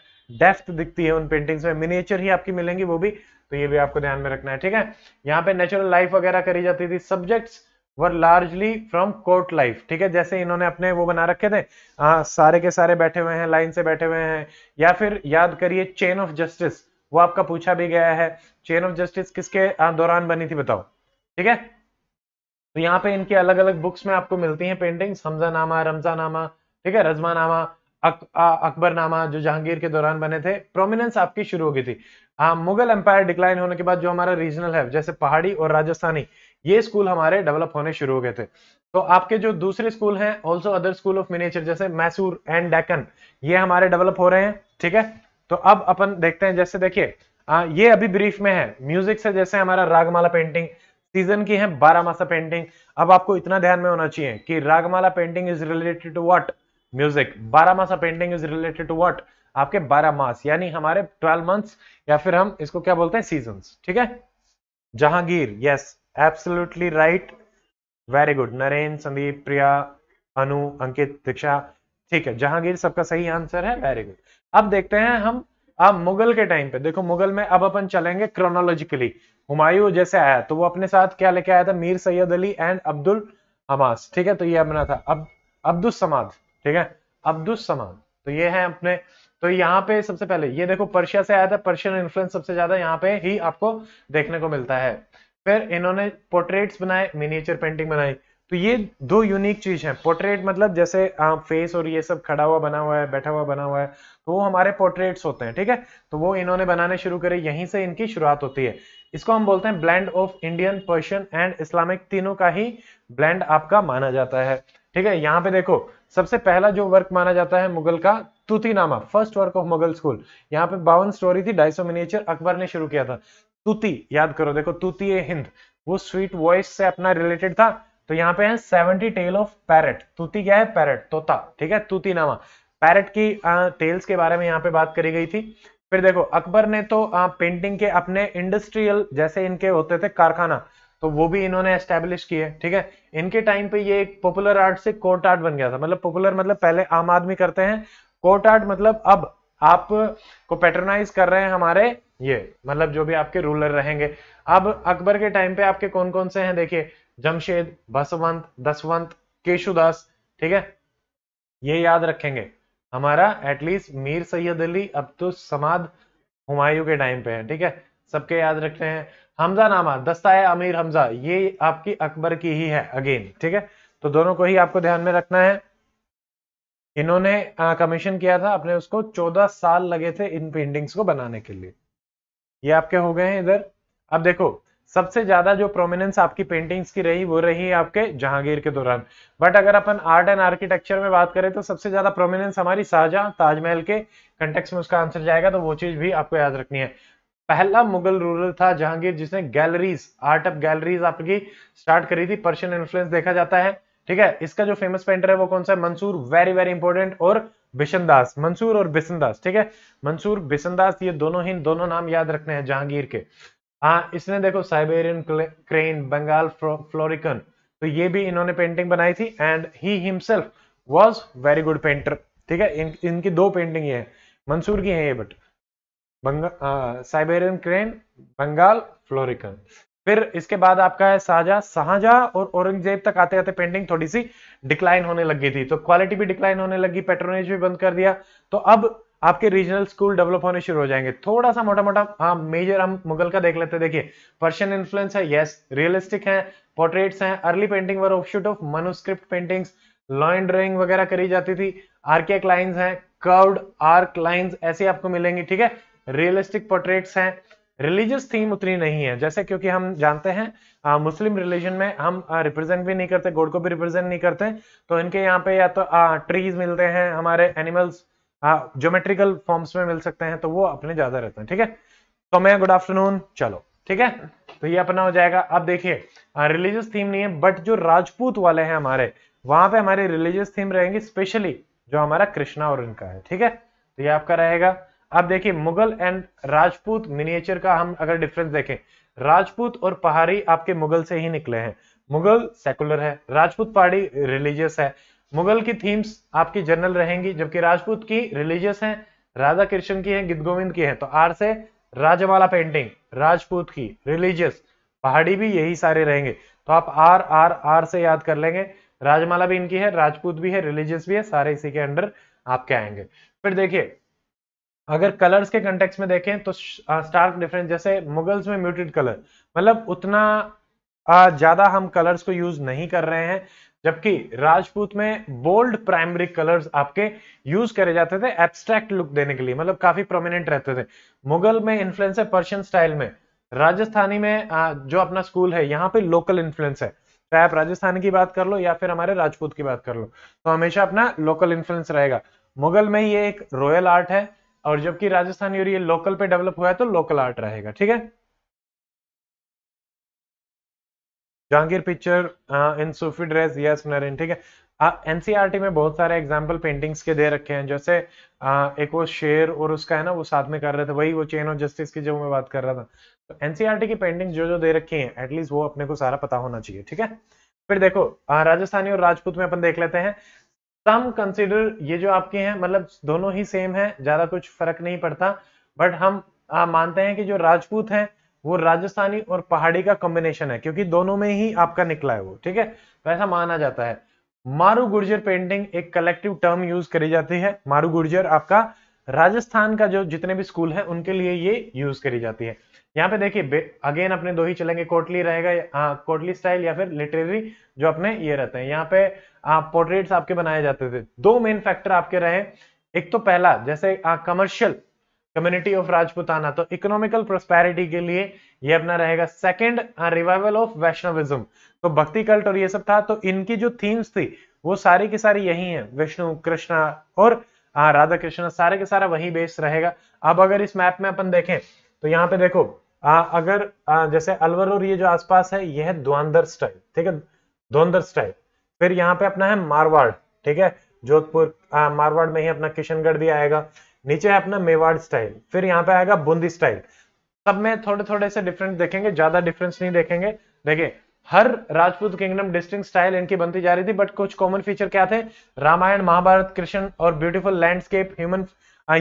डेफ्थ दिखती है उन पेंटिंग्स में मिनिएचर ही आपकी मिलेंगी वो भी तो ये भी आपको ध्यान में रखना है ठीक है यहाँ पे नेचुरल लाइफ वगैरह करी जाती थी subjects were largely from court life ठीक है जैसे इन्होंने अपने वो बना रखे थे आ, सारे के सारे बैठे हुए हैं लाइन से बैठे हुए हैं या फिर याद करिए चेन ऑफ जस्टिस वो आपका पूछा भी गया है चेन ऑफ जस्टिस किसके दौरान बनी थी बताओ ठीक है तो यहाँ पे इनके अलग अलग बुक्स में आपको मिलती हैं पेंटिंग्स हमजा नामा रमजा नामा ठीक है रजमा नामा अकबरनामा जो जहांगीर के दौरान बने थे प्रोमिनेंस आपकी शुरू हो गई थी आ, हाँ, मुगल एम्पायर डिक्लाइन होने के बाद जो हमारा रीजनल है जैसे पहाड़ी और राजस्थानी ये स्कूल हमारे डेवलप होने शुरू हो गए थे तो आपके जो दूसरे स्कूल हैं also other school of miniature जैसे मैसूर एंड डेकन ये हमारे डेवलप हो रहे हैं ठीक है तो अब अपन देखते हैं जैसे देखिए ये अभी ब्रीफ में है म्यूजिक से जैसे हमारा रागमाला पेंटिंग सीजन की है बारह मासा पेंटिंग अब आपको इतना ध्यान में होना चाहिए कि Ragamala painting is related to what music Barah Masa painting is related to what आपके बारह मास यानी हमारे ट्वेल्व मंथ्स या फिर हम इसको क्या बोलते हैं सीजन ठीक है Jahangir yes absolutely right very good Naren Sandeep Priya Anu Ankit Diksha ठीक है जहांगीर सबका सही आंसर है वेरी गुड अब देखते हैं हम अब मुगल के टाइम पे देखो मुगल में अब अपन चलेंगे क्रोनोलॉजिकली हुमायूं जैसे आया तो वो अपने साथ क्या लेके आया था मीर सैयद अली एंड अब्दुल हमास ठीक है तो ये अपना था अब अब्दुल समाध ठीक है समान तो ये है अपने तो यहाँ पे सबसे पहले ये देखो पर्शिया से आया था पर्शियन इन्फ्लुएंस सबसे ज्यादा यहाँ पे ही आपको देखने को मिलता है फिर इन्होंने पोर्ट्रेट्स बनाए मिनिएचर पेंटिंग बनाई तो ये दो यूनिक चीज है पोर्ट्रेट मतलब जैसे आ, फेस और ये सब खड़ा हुआ बना हुआ है बैठा हुआ बना हुआ है तो वो हमारे पोर्ट्रेट्स होते हैं ठीक है तो वो इन्होंने बनाने शुरू करे यहीं से इनकी शुरुआत होती है इसको हम बोलते हैं blend of Indian Persian and Islamic तीनों का ही ब्लैंड आपका माना जाता है ठीक है यहाँ पे देखो सबसे पहला जो वर्क माना जाता है मुगल का Tutinama first work of Mughal school यहाँ पे बावन स्टोरी थी ढाई मिनिएचर अकबर ने शुरू किया था तुती याद करो देखो तुती ए हिंद वो स्वीट वॉइस से अपना रिलेटेड था तो यहाँ पे है सेवेंटी टेल ऑफ पैरट तुती क्या है पैरट तोता ठीक है तुती नामा पैरट की आ, टेल्स के बारे में यहाँ पे बात करी गई थी फिर देखो अकबर ने तो आ, पेंटिंग के अपने इंडस्ट्रियल जैसे इनके होते थे कारखाना तो वो भी इन्होंने एस्टेब्लिश किए ठीक है इनके टाइम पे ये एक पॉपुलर आर्ट से कोर्ट आर्ट बन गया था मतलब पॉपुलर मतलब पहले आम आदमी करते हैं कोर्ट आर्ट मतलब अब आप को पैटर्नाइज कर रहे हैं हमारे ये मतलब जो भी आपके रूलर रहेंगे अब अकबर के टाइम पे आपके कौन कौन से हैं देखिए जमशेद बसवंत दसवंत केशुदास ठीक है ये याद रखेंगे हमारा एटलीस्ट मीर सैयद अली अब तो समाध हुमायूं के टाइम पे है ठीक है सबके याद रखते हैं हमजा नामा दस्ता है अमीर हमजा ये आपकी अकबर की ही है अगेन ठीक है तो दोनों को ही आपको ध्यान में रखना है इन्होंने कमीशन किया था अपने उसको चौदह साल लगे थे इन पेंटिंग्स को बनाने के लिए ये आपके हो गए हैं इधर अब देखो सबसे ज्यादा जो प्रोमिनेंस आपकी पेंटिंग्स की रही वो रही आपके जहांगीर के दौरान बट अगर अपन आर्ट एंड आर्किटेक्चर में बात करें तो सबसे ज्यादा प्रोमिनेंस हमारी शाहजहां ताजमहल के कंटेक्स में उसका आंसर जाएगा तो वो चीज भी आपको याद रखनी है पहला मुगल रूलर था जहांगीर जिसने गैलरीज आर्ट ऑफ गैलरीज आपकी स्टार्ट करी थी पर्शियन इन्फ्लुएंस देखा जाता है ठीक है इसका जो फेमस पेंटर है वो कौन सा है मंसूर वेरी वेरी इंपॉर्टेंट और बिशन दास मंसूर और बिशन दास ठीक है मंसूर बिशन दास ये दोनों ही दोनों नाम याद रखने हैं जहांगीर के हाँ इसने देखो साइबेरियन क्रेन बंगाल फ्लोरिकन तो ये भी इन्होंने पेंटिंग बनाई थी and he himself was very good painter ठीक है इन, इनकी दो पेंटिंग ये है मंसूर की है ये but Siberian crane Bengal florican फिर इसके बाद आपका है शाहजहा शाहजहा और औरंगजेब तक आते आते पेंटिंग थोड़ी सी डिक्लाइन होने लगी थी तो क्वालिटी भी डिक्लाइन होने लगी पेट्रोनेज भी बंद कर दिया तो अब आपके रीजनल स्कूल डेवलप होने शुरू हो जाएंगे थोड़ा सा मोटा मोटा हाँ मेजर हम मुगल का देख लेते हैं देखिए पर्शियन इन्फ्लुएंस है यस रियलिस्टिक है पोर्ट्रेट्स हैं early painting were offshoot of manuscript paintings line drawing वगैरह करी जाती थी आर्केक लाइंस हैं कर्व्ड आर्क लाइंस ऐसी आपको मिलेंगी ठीक है रियलिस्टिक पोर्ट्रेट्स हैं रिलीजियस थीम उतनी नहीं है जैसे क्योंकि हम जानते हैं आ, मुस्लिम रिलीजन में हम रिप्रेजेंट भी नहीं करते गोड को भी रिप्रेजेंट नहीं करते तो इनके यहाँ पे या तो आ, ट्रीज मिलते हैं हमारे एनिमल्स ज्योमेट्रिकल फॉर्म्स में मिल सकते हैं तो वो अपने ज्यादा रहते हैं ठीक है तो मैं गुड आफ्टरनून चलो ठीक है तो ये अपना हो जाएगा अब देखिए रिलीजियस थीम नहीं है बट जो राजपूत वाले हैं हमारे वहां पे हमारी रिलीजियस थीम रहेंगी स्पेशली जो हमारा कृष्णा और इनका है ठीक है तो ये आपका रहेगा आप देखिए मुगल एंड राजपूत मिनिएचर का हम अगर डिफरेंस देखें राजपूत और पहाड़ी आपके मुगल से ही निकले हैं मुगल सेकुलर है राजपूत पहाड़ी रिलीजियस है मुगल की थीम्स आपकी जनरल रहेंगी जबकि राजपूत की रिलीजियस है राधा कृष्ण की है गीत गोविंद की है तो आर से राजवाला पेंटिंग राजपूत की रिलीजियस पहाड़ी भी यही सारे रहेंगे तो आप आर आर आर से याद कर लेंगे राजमाला भी इनकी है राजपूत भी है रिलीजियस भी है सारे इसी के अंडर आपके आएंगे फिर देखिए अगर कलर्स के कंटेक्स में देखें तो स्टार्क डिफरेंस जैसे मुगल्स में म्यूटेड कलर मतलब उतना ज्यादा हम कलर्स को यूज नहीं कर रहे हैं जबकि राजपूत में बोल्ड प्राइमरी कलर्स आपके यूज करे जाते थे एब्स्ट्रैक्ट लुक देने के लिए मतलब काफी प्रोमिनेंट रहते थे मुगल में इन्फ्लुएंस है पर्शियन स्टाइल में राजस्थानी में जो अपना स्कूल है यहाँ पे लोकल इन्फ्लुएंस है चाहे आप राजस्थान की बात कर लो या फिर हमारे राजपूत की बात कर लो तो हमेशा अपना लोकल इन्फ्लुएंस रहेगा मुगल में ये एक रॉयल आर्ट है और जबकि राजस्थानी और ये लोकल पे डेवलप हुआ है तो लोकल आर्ट रहेगा ठीक है Jahangir picture in Sufi dress yes Naren ठीक है एनसीआरटी e में बहुत सारे एग्जाम्पल पेंटिंग्स के दे रखे हैं जैसे आ, एक वो शेर और उसका है ना वो साथ में कर रहे थे वही वो चेन ऑफ जस्टिस की जो मैं बात कर रहा था तो एनसीआरटी e की पेंटिंग्स जो जो दे रखी हैं एटलीस्ट वो अपने को सारा पता होना चाहिए ठीक है फिर देखो राजस्थानी और राजपूत में अपन देख लेते हैं सम कंसिडर ये जो आपके हैं मतलब दोनों ही सेम है ज्यादा कुछ फर्क नहीं पड़ता बट हम आ, मानते हैं कि जो राजपूत है वो राजस्थानी और पहाड़ी का कॉम्बिनेशन है क्योंकि दोनों में ही आपका निकला है वो ठीक है तो ऐसा माना जाता है मारू गुर्जर पेंटिंग एक कलेक्टिव टर्म यूज करी जाती है मारू गुर्जर आपका राजस्थान का जो जितने भी स्कूल है उनके लिए ये यूज करी जाती है यहाँ पे देखिए अगेन अपने दो ही चलेंगे कोटली रहेगा कोटली हाँ, स्टाइल या फिर लिटरेरी जो अपने ये रहते हैं यहाँ पे पोर्ट्रेट पोर्ट्रेट्स आपके बनाए जाते थे दो मेन फैक्टर आपके रहे एक तो पहला जैसे कमर्शियल कम्युनिटी ऑफ राजपुताना तो इकोनॉमिकल प्रोस्पेरिटी के लिए ये अपना रहेगा सेकंड रिवाइवल ऑफ वैष्णविज्म तो भक्ति कल्ट और ये सब था तो इनकी जो थीम्स थी वो सारी की सारी यही है विष्णु कृष्णा और राधा कृष्ण सारे के सारा वही बेस रहेगा अब अगर इस मैप में अपन देखें तो यहाँ पे देखो आ, अगर आ, जैसे अलवर और ये जो आसपास है यह है द्वांदर स्टाइल ठीक है द्वंदर स्टाइल फिर यहाँ पे अपना है मारवाड़ ठीक है जोधपुर मारवाड़ में ही अपना किशनगढ़ भी आएगा नीचे है अपना मेवाड़ स्टाइल फिर यहाँ पे आएगा बूंदी स्टाइल सब में थोड़े थोड़े से डिफरेंस देखेंगे ज्यादा डिफरेंस नहीं देखेंगे देखिए हर राजपूत किंगडम डिस्टिंग स्टाइल इनकी बनती जा रही थी बट कुछ कॉमन फीचर क्या थे रामायण महाभारत कृष्ण और ब्यूटीफुल लैंडस्केप ह्यूमन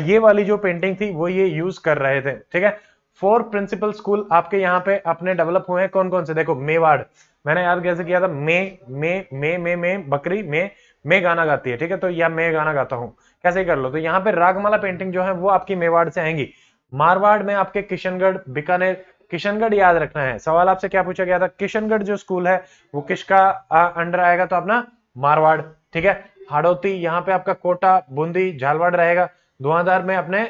ये वाली जो पेंटिंग थी वो ये यूज कर रहे थे ठीक है फोर प्रिंसिपल स्कूल आपके यहाँ पे अपने डेवलप हुए हैं कौन कौन से देखो मेवाड़ मैंने याद कैसे किया था मे मे मे मे मे बकरी मे मे गाना गाती है ठीक है तो या मैं गाना गाता हूँ कैसे कर लो तो यहाँ पे रागमाला पेंटिंग जो है वो आपकी मेवाड़ से आएंगी मारवाड़ में आपके किशनगढ़ बीकानेर किशनगढ़ याद रखना है सवाल आपसे क्या पूछा गया था किशनगढ़ जो स्कूल है वो किसका अंडर आएगा तो अपना मारवाड़ ठीक है हाड़ोती यहाँ पे आपका कोटा बूंदी झालवाड़ रहेगा धुआंधार में अपने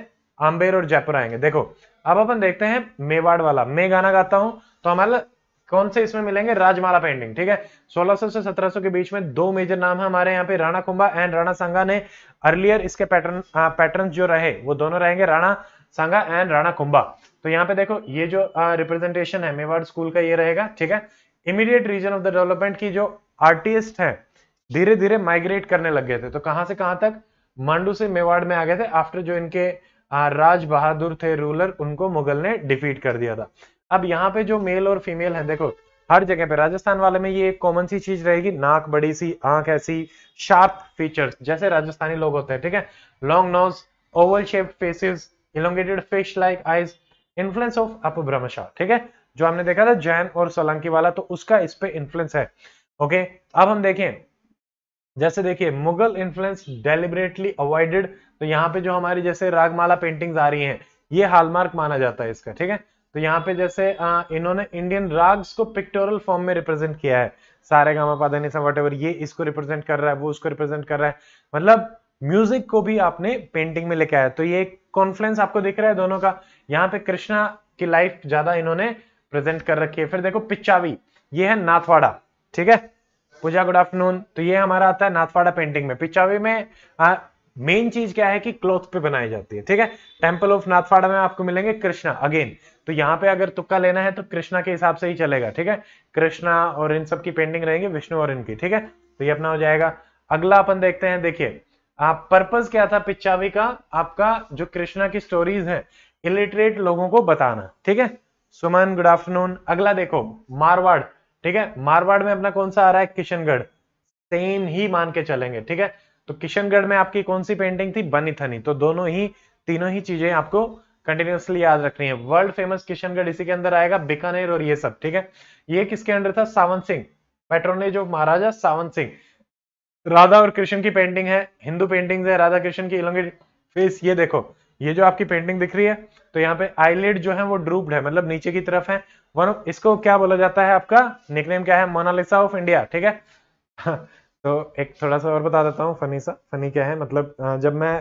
आम्बेर और जयपुर आएंगे देखो अब अपन देखते हैं मेवाड़ वाला मैं गाना गाता हूं तो हमारे कौन से इसमें मिलेंगे राजमाला पेंटिंग ठीक है 1600 से 1700 के बीच में दो मेजर नाम है हमारे यहाँ पे राणा कुंभा एंड राणा सांगा ने अर्लियर इसके पैटर्न पैटर्न जो रहे वो दोनों रहेंगे राणा सांगा एंड राणा कुंभा तो यहाँ पे देखो ये जो रिप्रेजेंटेशन है मेवाड़ स्कूल का ये रहेगा ठीक है immediate reason of the development की जो आर्टिस्ट है धीरे धीरे माइग्रेट करने लग गए थे तो कहां से कहां तक मांडू से मेवाड़ में आ गए थे आफ्टर जो इनके राज बहादुर थे रूलर उनको मुगल ने डिफीट कर दिया था अब यहाँ पे जो मेल और फीमेल है देखो हर जगह पे राजस्थान वाले में ये एक कॉमन सी चीज रहेगी नाक बड़ी सी आंख ऐसी शार्प फीचर्स जैसे राजस्थानी लोग होते हैं ठीक है long nose oval shaped faces elongated fish like eyes influence of Apabhramsha ठीक है जो हमने देखा था जैन और सोलंकी वाला तो उसका इस पे इन्फ्लुएंस है ओके अब हम देखें जैसे देखिए मुगल इन्फ्लुएंस डेलिबरेटली अवॉइडेड तो यहाँ पे जो हमारी जैसे रागमाला पेंटिंग्स आ रही हैं ये हॉलमार्क माना जाता है इसका ठीक है तो यहाँ पे जैसे आ, इन्होंने इंडियन राग्स को पिक्टोरल फॉर्म में रिप्रेजेंट किया है सारे गामा पादानी वट एवर ये इसको रिप्रेजेंट कर रहा है वो उसको रिप्रेजेंट कर रहा है मतलब म्यूजिक को भी आपने पेंटिंग में लेके आया तो ये कॉन्फ्लुएंस आपको दिख रहा है दोनों का यहाँ पे कृष्णा की लाइफ ज्यादा इन्होंने प्रेजेंट कर रखी है फिर देखो पिचावी ये है नाथवाड़ा ठीक है पूजा गुड आफ्टरनून तो ये हमारा आता है नाथवाड़ा पेंटिंग में पिचावी में मेन चीज क्या है कि क्लॉथ पे बनाई जाती है ठीक है टेम्पल ऑफ नाथवाड़ा में आपको मिलेंगे कृष्णा अगेन तो यहाँ पे अगर तुक्का लेना है तो कृष्णा के हिसाब से ही चलेगा ठीक है कृष्णा और इन सब की पेंटिंग रहेंगे विष्णु और इनकी ठीक है तो ये अपना हो जाएगा अगला अपन देखते हैं देखिए आप पर्पज क्या था पिचावी का आपका जो कृष्णा की स्टोरीज है इलिटरेट लोगों को बताना ठीक है सुमन गुड आफ्टरनून अगला देखो मारवाड़ ठीक है मारवाड़ में अपना कौन सा आ रहा है किशनगढ़ सेम ही मान के चलेंगे ठीक है तो किशनगढ़ में आपकी कौन सी पेंटिंग थी बनी थनी तो दोनों ही तीनों ही चीजें आपको कंटिन्यूसली याद रखनी है वर्ल्ड फेमस किशनगढ़ इसी के अंदर आएगा बीकानेर और ये सब ठीक है ये किसके अंदर था सावंत सिंह पेट्रोने जो महाराजा सावंत सिंह राधा और कृष्ण की पेंटिंग है हिंदू पेंटिंग है राधा कृष्ण की फेस ये देखो ये जो आपकी पेंटिंग दिख रही है तो यहाँ पे आईलेट जो है वो ड्रूप्ड है मतलब नीचे की तरफ है इसको क्या बोला जाता है आपका निकनेम क्या है मोनालिसा ऑफ इंडिया ठीक है तो एक थोड़ा सा और बता देता हूँ फनी सा फनी क्या है मतलब जब मैं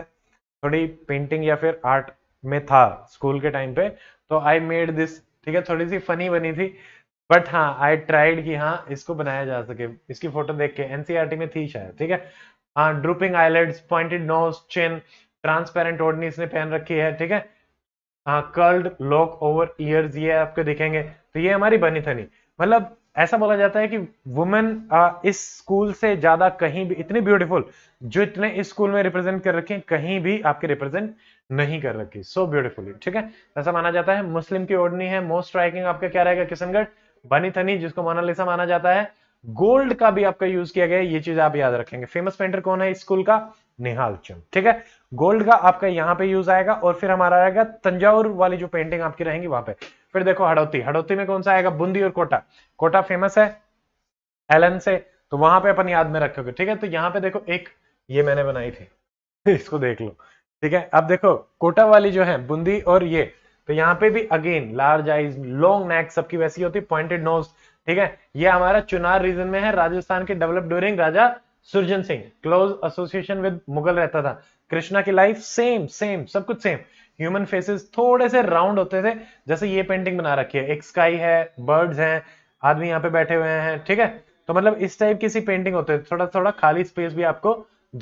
थोड़ी पेंटिंग या फिर आर्ट में था स्कूल के टाइम पे तो आई मेड दिस ठीक है थोड़ी सी फनी बनी थी बट हाँ आई ट्राइड कि हाँ इसको बनाया जा सके इसकी फोटो देख के एनसीआरटी e में थी शायद ठीक है हाँ drooping eyelets pointed nose chin transparent odhni इसने पहन रखी है ठीक है कर्ल्ड लॉक ओवर ईयर्स ये आपको दिखेंगे तो ये हमारी बनी थनी मतलब ऐसा बोला जाता है कि वुमेन इस स्कूल से ज्यादा कहीं भी इतनी ब्यूटीफुल जो इतने इस स्कूल में रिप्रेजेंट कर रखे कहीं भी आपके रिप्रेजेंट नहीं कर रखी सो ब्यूटीफुली ठीक है ऐसा माना जाता है मुस्लिम की ओढ़नी है मोस्ट स्ट्राइकिंग आपका क्या रहेगा किशनगढ़ बनी थनी जिसको मोनालिसा माना जाता है गोल्ड का भी आपका यूज किया गया ये चीज आप याद रखेंगे फेमस पेंटर कौन है इस स्कूल का निहाल चंद ठीक है गोल्ड का आपका यहाँ पे यूज आएगा और फिर हमारा आएगा तंजावर वाली जो पेंटिंग आपकी रहेंगी वहां पे फिर देखो हड़ौती हड़ौती में कौन सा आएगा बूंदी और कोटा कोटा फेमस है एलन से तो वहां पे अपन याद में रखोगे ठीक है तो यहाँ पे देखो एक ये मैंने बनाई थी इसको देख लो ठीक है अब देखो कोटा वाली जो है बूंदी और ये तो यहाँ पे भी again large eyes long neck सबकी वैसी होती पॉइंटेड नोज ठीक है ये हमारा चुनार रीजन में है राजस्थान के develop during Raja Surjan Singh close association with Mughal रहता था कृष्णा की लाइफ सेम सेम सब कुछ सेम ह्यूमन फेसेस थोड़े से राउंड होते थे जैसे ये पेंटिंग बना रखी है एक स्काई है बर्ड्स हैं आदमी यहाँ पे बैठे हुए हैं ठीक है तो मतलब इस टाइप की सी पेंटिंग होते थे थोड़ा थोड़ा खाली स्पेस भी आपको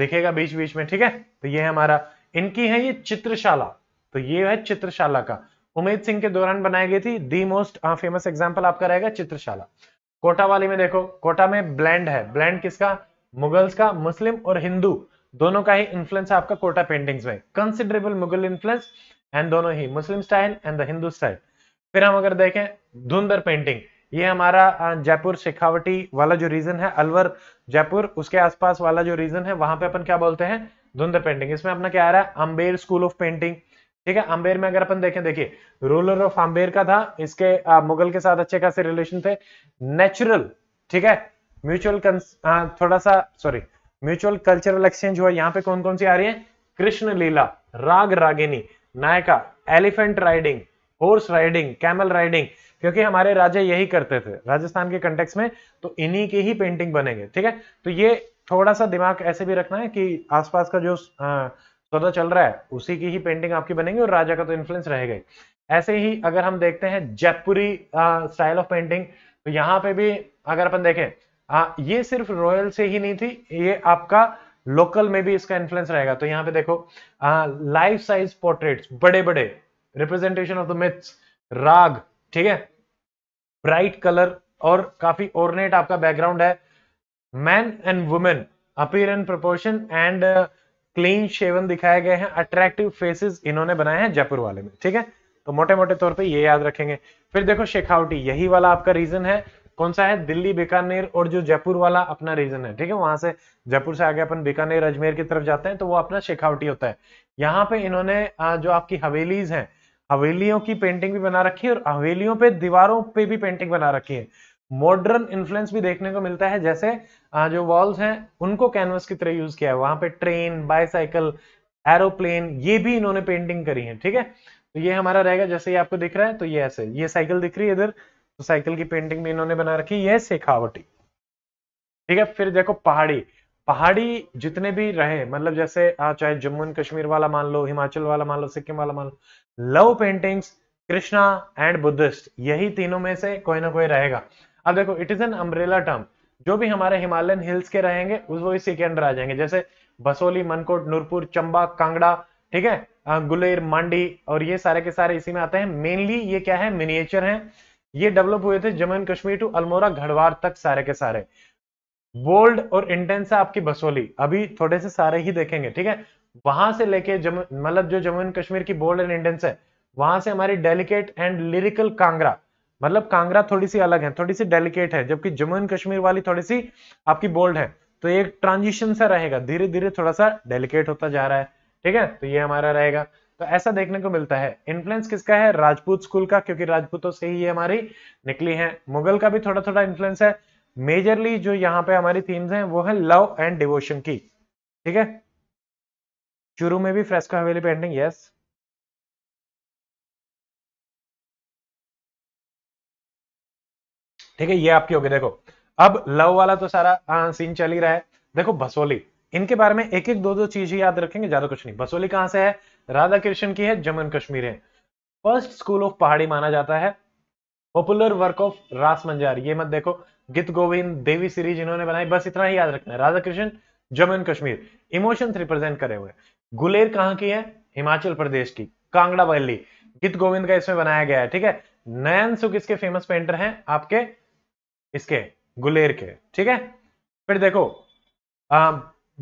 दिखेगा बीच बीच में ठीक है तो ये है हमारा इनकी है ये चित्रशाला तो ये है चित्रशाला का उमेद सिंह के दौरान बनाई गई थी दी मोस्ट फेमस एग्जाम्पल आपका रहेगा चित्रशाला कोटा वाली में देखो कोटा में ब्लैंड है ब्लैंड किसका मुगल्स का मुस्लिम और हिंदू दोनों का ही इन्फ्लुएंस है आपका कोटा पेंटिंग्स में कंसिडरेबल मुगल इन्फ्लुएंस एंड दोनों ही Muslim style and the Hindu style फिर हम अगर देखें धुंधर पेंटिंग ये हमारा जयपुर शेखावटी वाला जो रीजन है अलवर जयपुर उसके आसपास वाला जो रीजन है वहां पे अपन क्या बोलते हैं धुंधर पेंटिंग इसमें अपना क्या आ रहा है अम्बेर स्कूल ऑफ पेंटिंग ठीक है अम्बेर में अगर अपन देखें देखिए रूलर ऑफ अम्बेर का था इसके आ, मुगल के साथ अच्छे खासे रिलेशन थे नेचुरल ठीक है म्यूचुअल थोड़ा सा सॉरी म्यूचुअल कल्चरल एक्सचेंज हुआ यहाँ पे कौन कौन सी आ रही है Krishna Leela raga ragini nayika elephant riding horse riding camel riding क्योंकि हमारे राजा यही करते थे राजस्थान के कंटेक्स में तो इन्हीं के ही पेंटिंग बनेंगे ठीक है तो ये थोड़ा सा दिमाग ऐसे भी रखना है कि आसपास का जो हाँ, सौदा चल रहा है उसी की ही पेंटिंग आपकी बनेंगी और राजा का तो इन्फ्लुएंस रहेगा ही ऐसे ही अगर हम देखते हैं जयपुरी स्टाइल ऑफ पेंटिंग तो यहाँ पे भी अगर अपन देखें आ, ये सिर्फ रॉयल से ही नहीं थी ये आपका लोकल में भी इसका इन्फ्लुएंस रहेगा तो यहाँ पे देखो लाइफ साइज पोर्ट्रेट्स बड़े बड़े रिप्रेजेंटेशन ऑफ द मिथ्स राग ठीक है ब्राइट कलर और काफी ओरनेट आपका बैकग्राउंड है man and women appear and proportion and clean shaven दिखाए गए हैं अट्रैक्टिव फेसेस इन्होंने बनाए हैं जयपुर वाले में ठीक है तो मोटे मोटे तौर पे ये याद रखेंगे फिर देखो शेखावटी यही वाला आपका रीजन है कौन सा है दिल्ली बीकानेर और जो जयपुर वाला अपना रीजन है ठीक है वहां से जयपुर से आगे अपन बीकानेर अजमेर की तरफ जाते हैं तो वो अपना शेखावटी होता है यहाँ पे इन्होंने जो आपकी हवेलीज हैं हवेलियों की पेंटिंग भी बना रखी है और हवेलियों पे दीवारों पे भी पेंटिंग बना रखी है मॉडर्न इन्फ्लुएंस भी देखने को मिलता है जैसे जो वॉल्स हैं उनको कैनवस की तरह यूज किया है वहां पे ट्रेन बाईसाइकिल एरोप्लेन ये भी इन्होंने पेंटिंग करी है ठीक है तो ये हमारा रहेगा जैसे ये आपको दिख रहा है तो ये ऐसे ये साइकिल दिख रही है इधर साइकिल की पेंटिंग भी इन्होंने बना रखी है शेखावटी ठीक है फिर देखो पहाड़ी पहाड़ी जितने भी रहे मतलब जैसे चाहे जम्मू एंड कश्मीर वाला मान लो हिमाचल वाला मान लो सिक्किम वाला मान लो love paintings Krishna and Buddhist यही तीनों में से कोई ना कोई रहेगा अब देखो it is an umbrella term जो भी हमारे हिमालयन हिल्स के रहेंगे उस वो इसी के अंडर आ जाएंगे जैसे बसोली मनकोट नूरपुर चंबा कांगड़ा ठीक है गुलेर मांडी और ये सारे के सारे इसी में आते हैं मेनली ये क्या है मिनिएचर है ये डेवलप हुए थे जम्मू एंड कश्मीर टू अल्मोरा घड़वार तक सारे के सारे बोल्ड और इंटेंस है आपकी बसोली अभी थोड़े से सारे ही देखेंगे ठीक है वहां से लेके जम्मू मतलब जो जम्मू एंड कश्मीर की बोल्ड एंड इंटेंस है वहां से हमारी डेलिकेट एंड लिरिकल कांगरा मतलब कांगरा थोड़ी सी अलग है थोड़ी सी डेलिकेट है जबकि जम्मू एंड कश्मीर वाली थोड़ी सी आपकी बोल्ड है तो एक ट्रांजिशन सा रहेगा धीरे धीरे थोड़ा सा डेलिकेट होता जा रहा है ठीक है तो ये हमारा रहेगा तो ऐसा देखने को मिलता है इन्फ्लुएंस किसका है राजपूत स्कूल का क्योंकि राजपूतों से ही हमारी निकली है मुगल का भी थोड़ा थोड़ा इन्फ्लुएंस है मेजरली जो यहाँ पे हमारी थीम्स हैं वो है लव एंड डिवोशन की ठीक है शुरू में भी फ्रेस्को हवेली पेंटिंग यस ठीक है ये आपकी होगी देखो अब लव वाला तो सारा आ, हाँ, सीन चल ही रहा है देखो बसोली इनके बारे में एक एक दो दो चीज याद रखेंगे ज्यादा कुछ नहीं बसोली कहां से है राधा कृष्ण की है जम्मू एंड कश्मीर है फर्स्ट स्कूल ऑफ पहाड़ी माना जाता है पॉपुलर वर्क ऑफ रास मंजार ये मत देखो गीत गोविंद देवी सीरीज इन्होंने बनाई बस इतना ही याद रखना है Radha Krishna Jammu and Kashmir emotions represent करे हुए गुलेर कहाँ की है हिमाचल प्रदेश की कांगड़ा वैली गीत गोविंद का इसमें बनाया गया है ठीक है नयन सुख इसके फेमस पेंटर हैं आपके इसके गुलेर के ठीक है फिर देखो आ,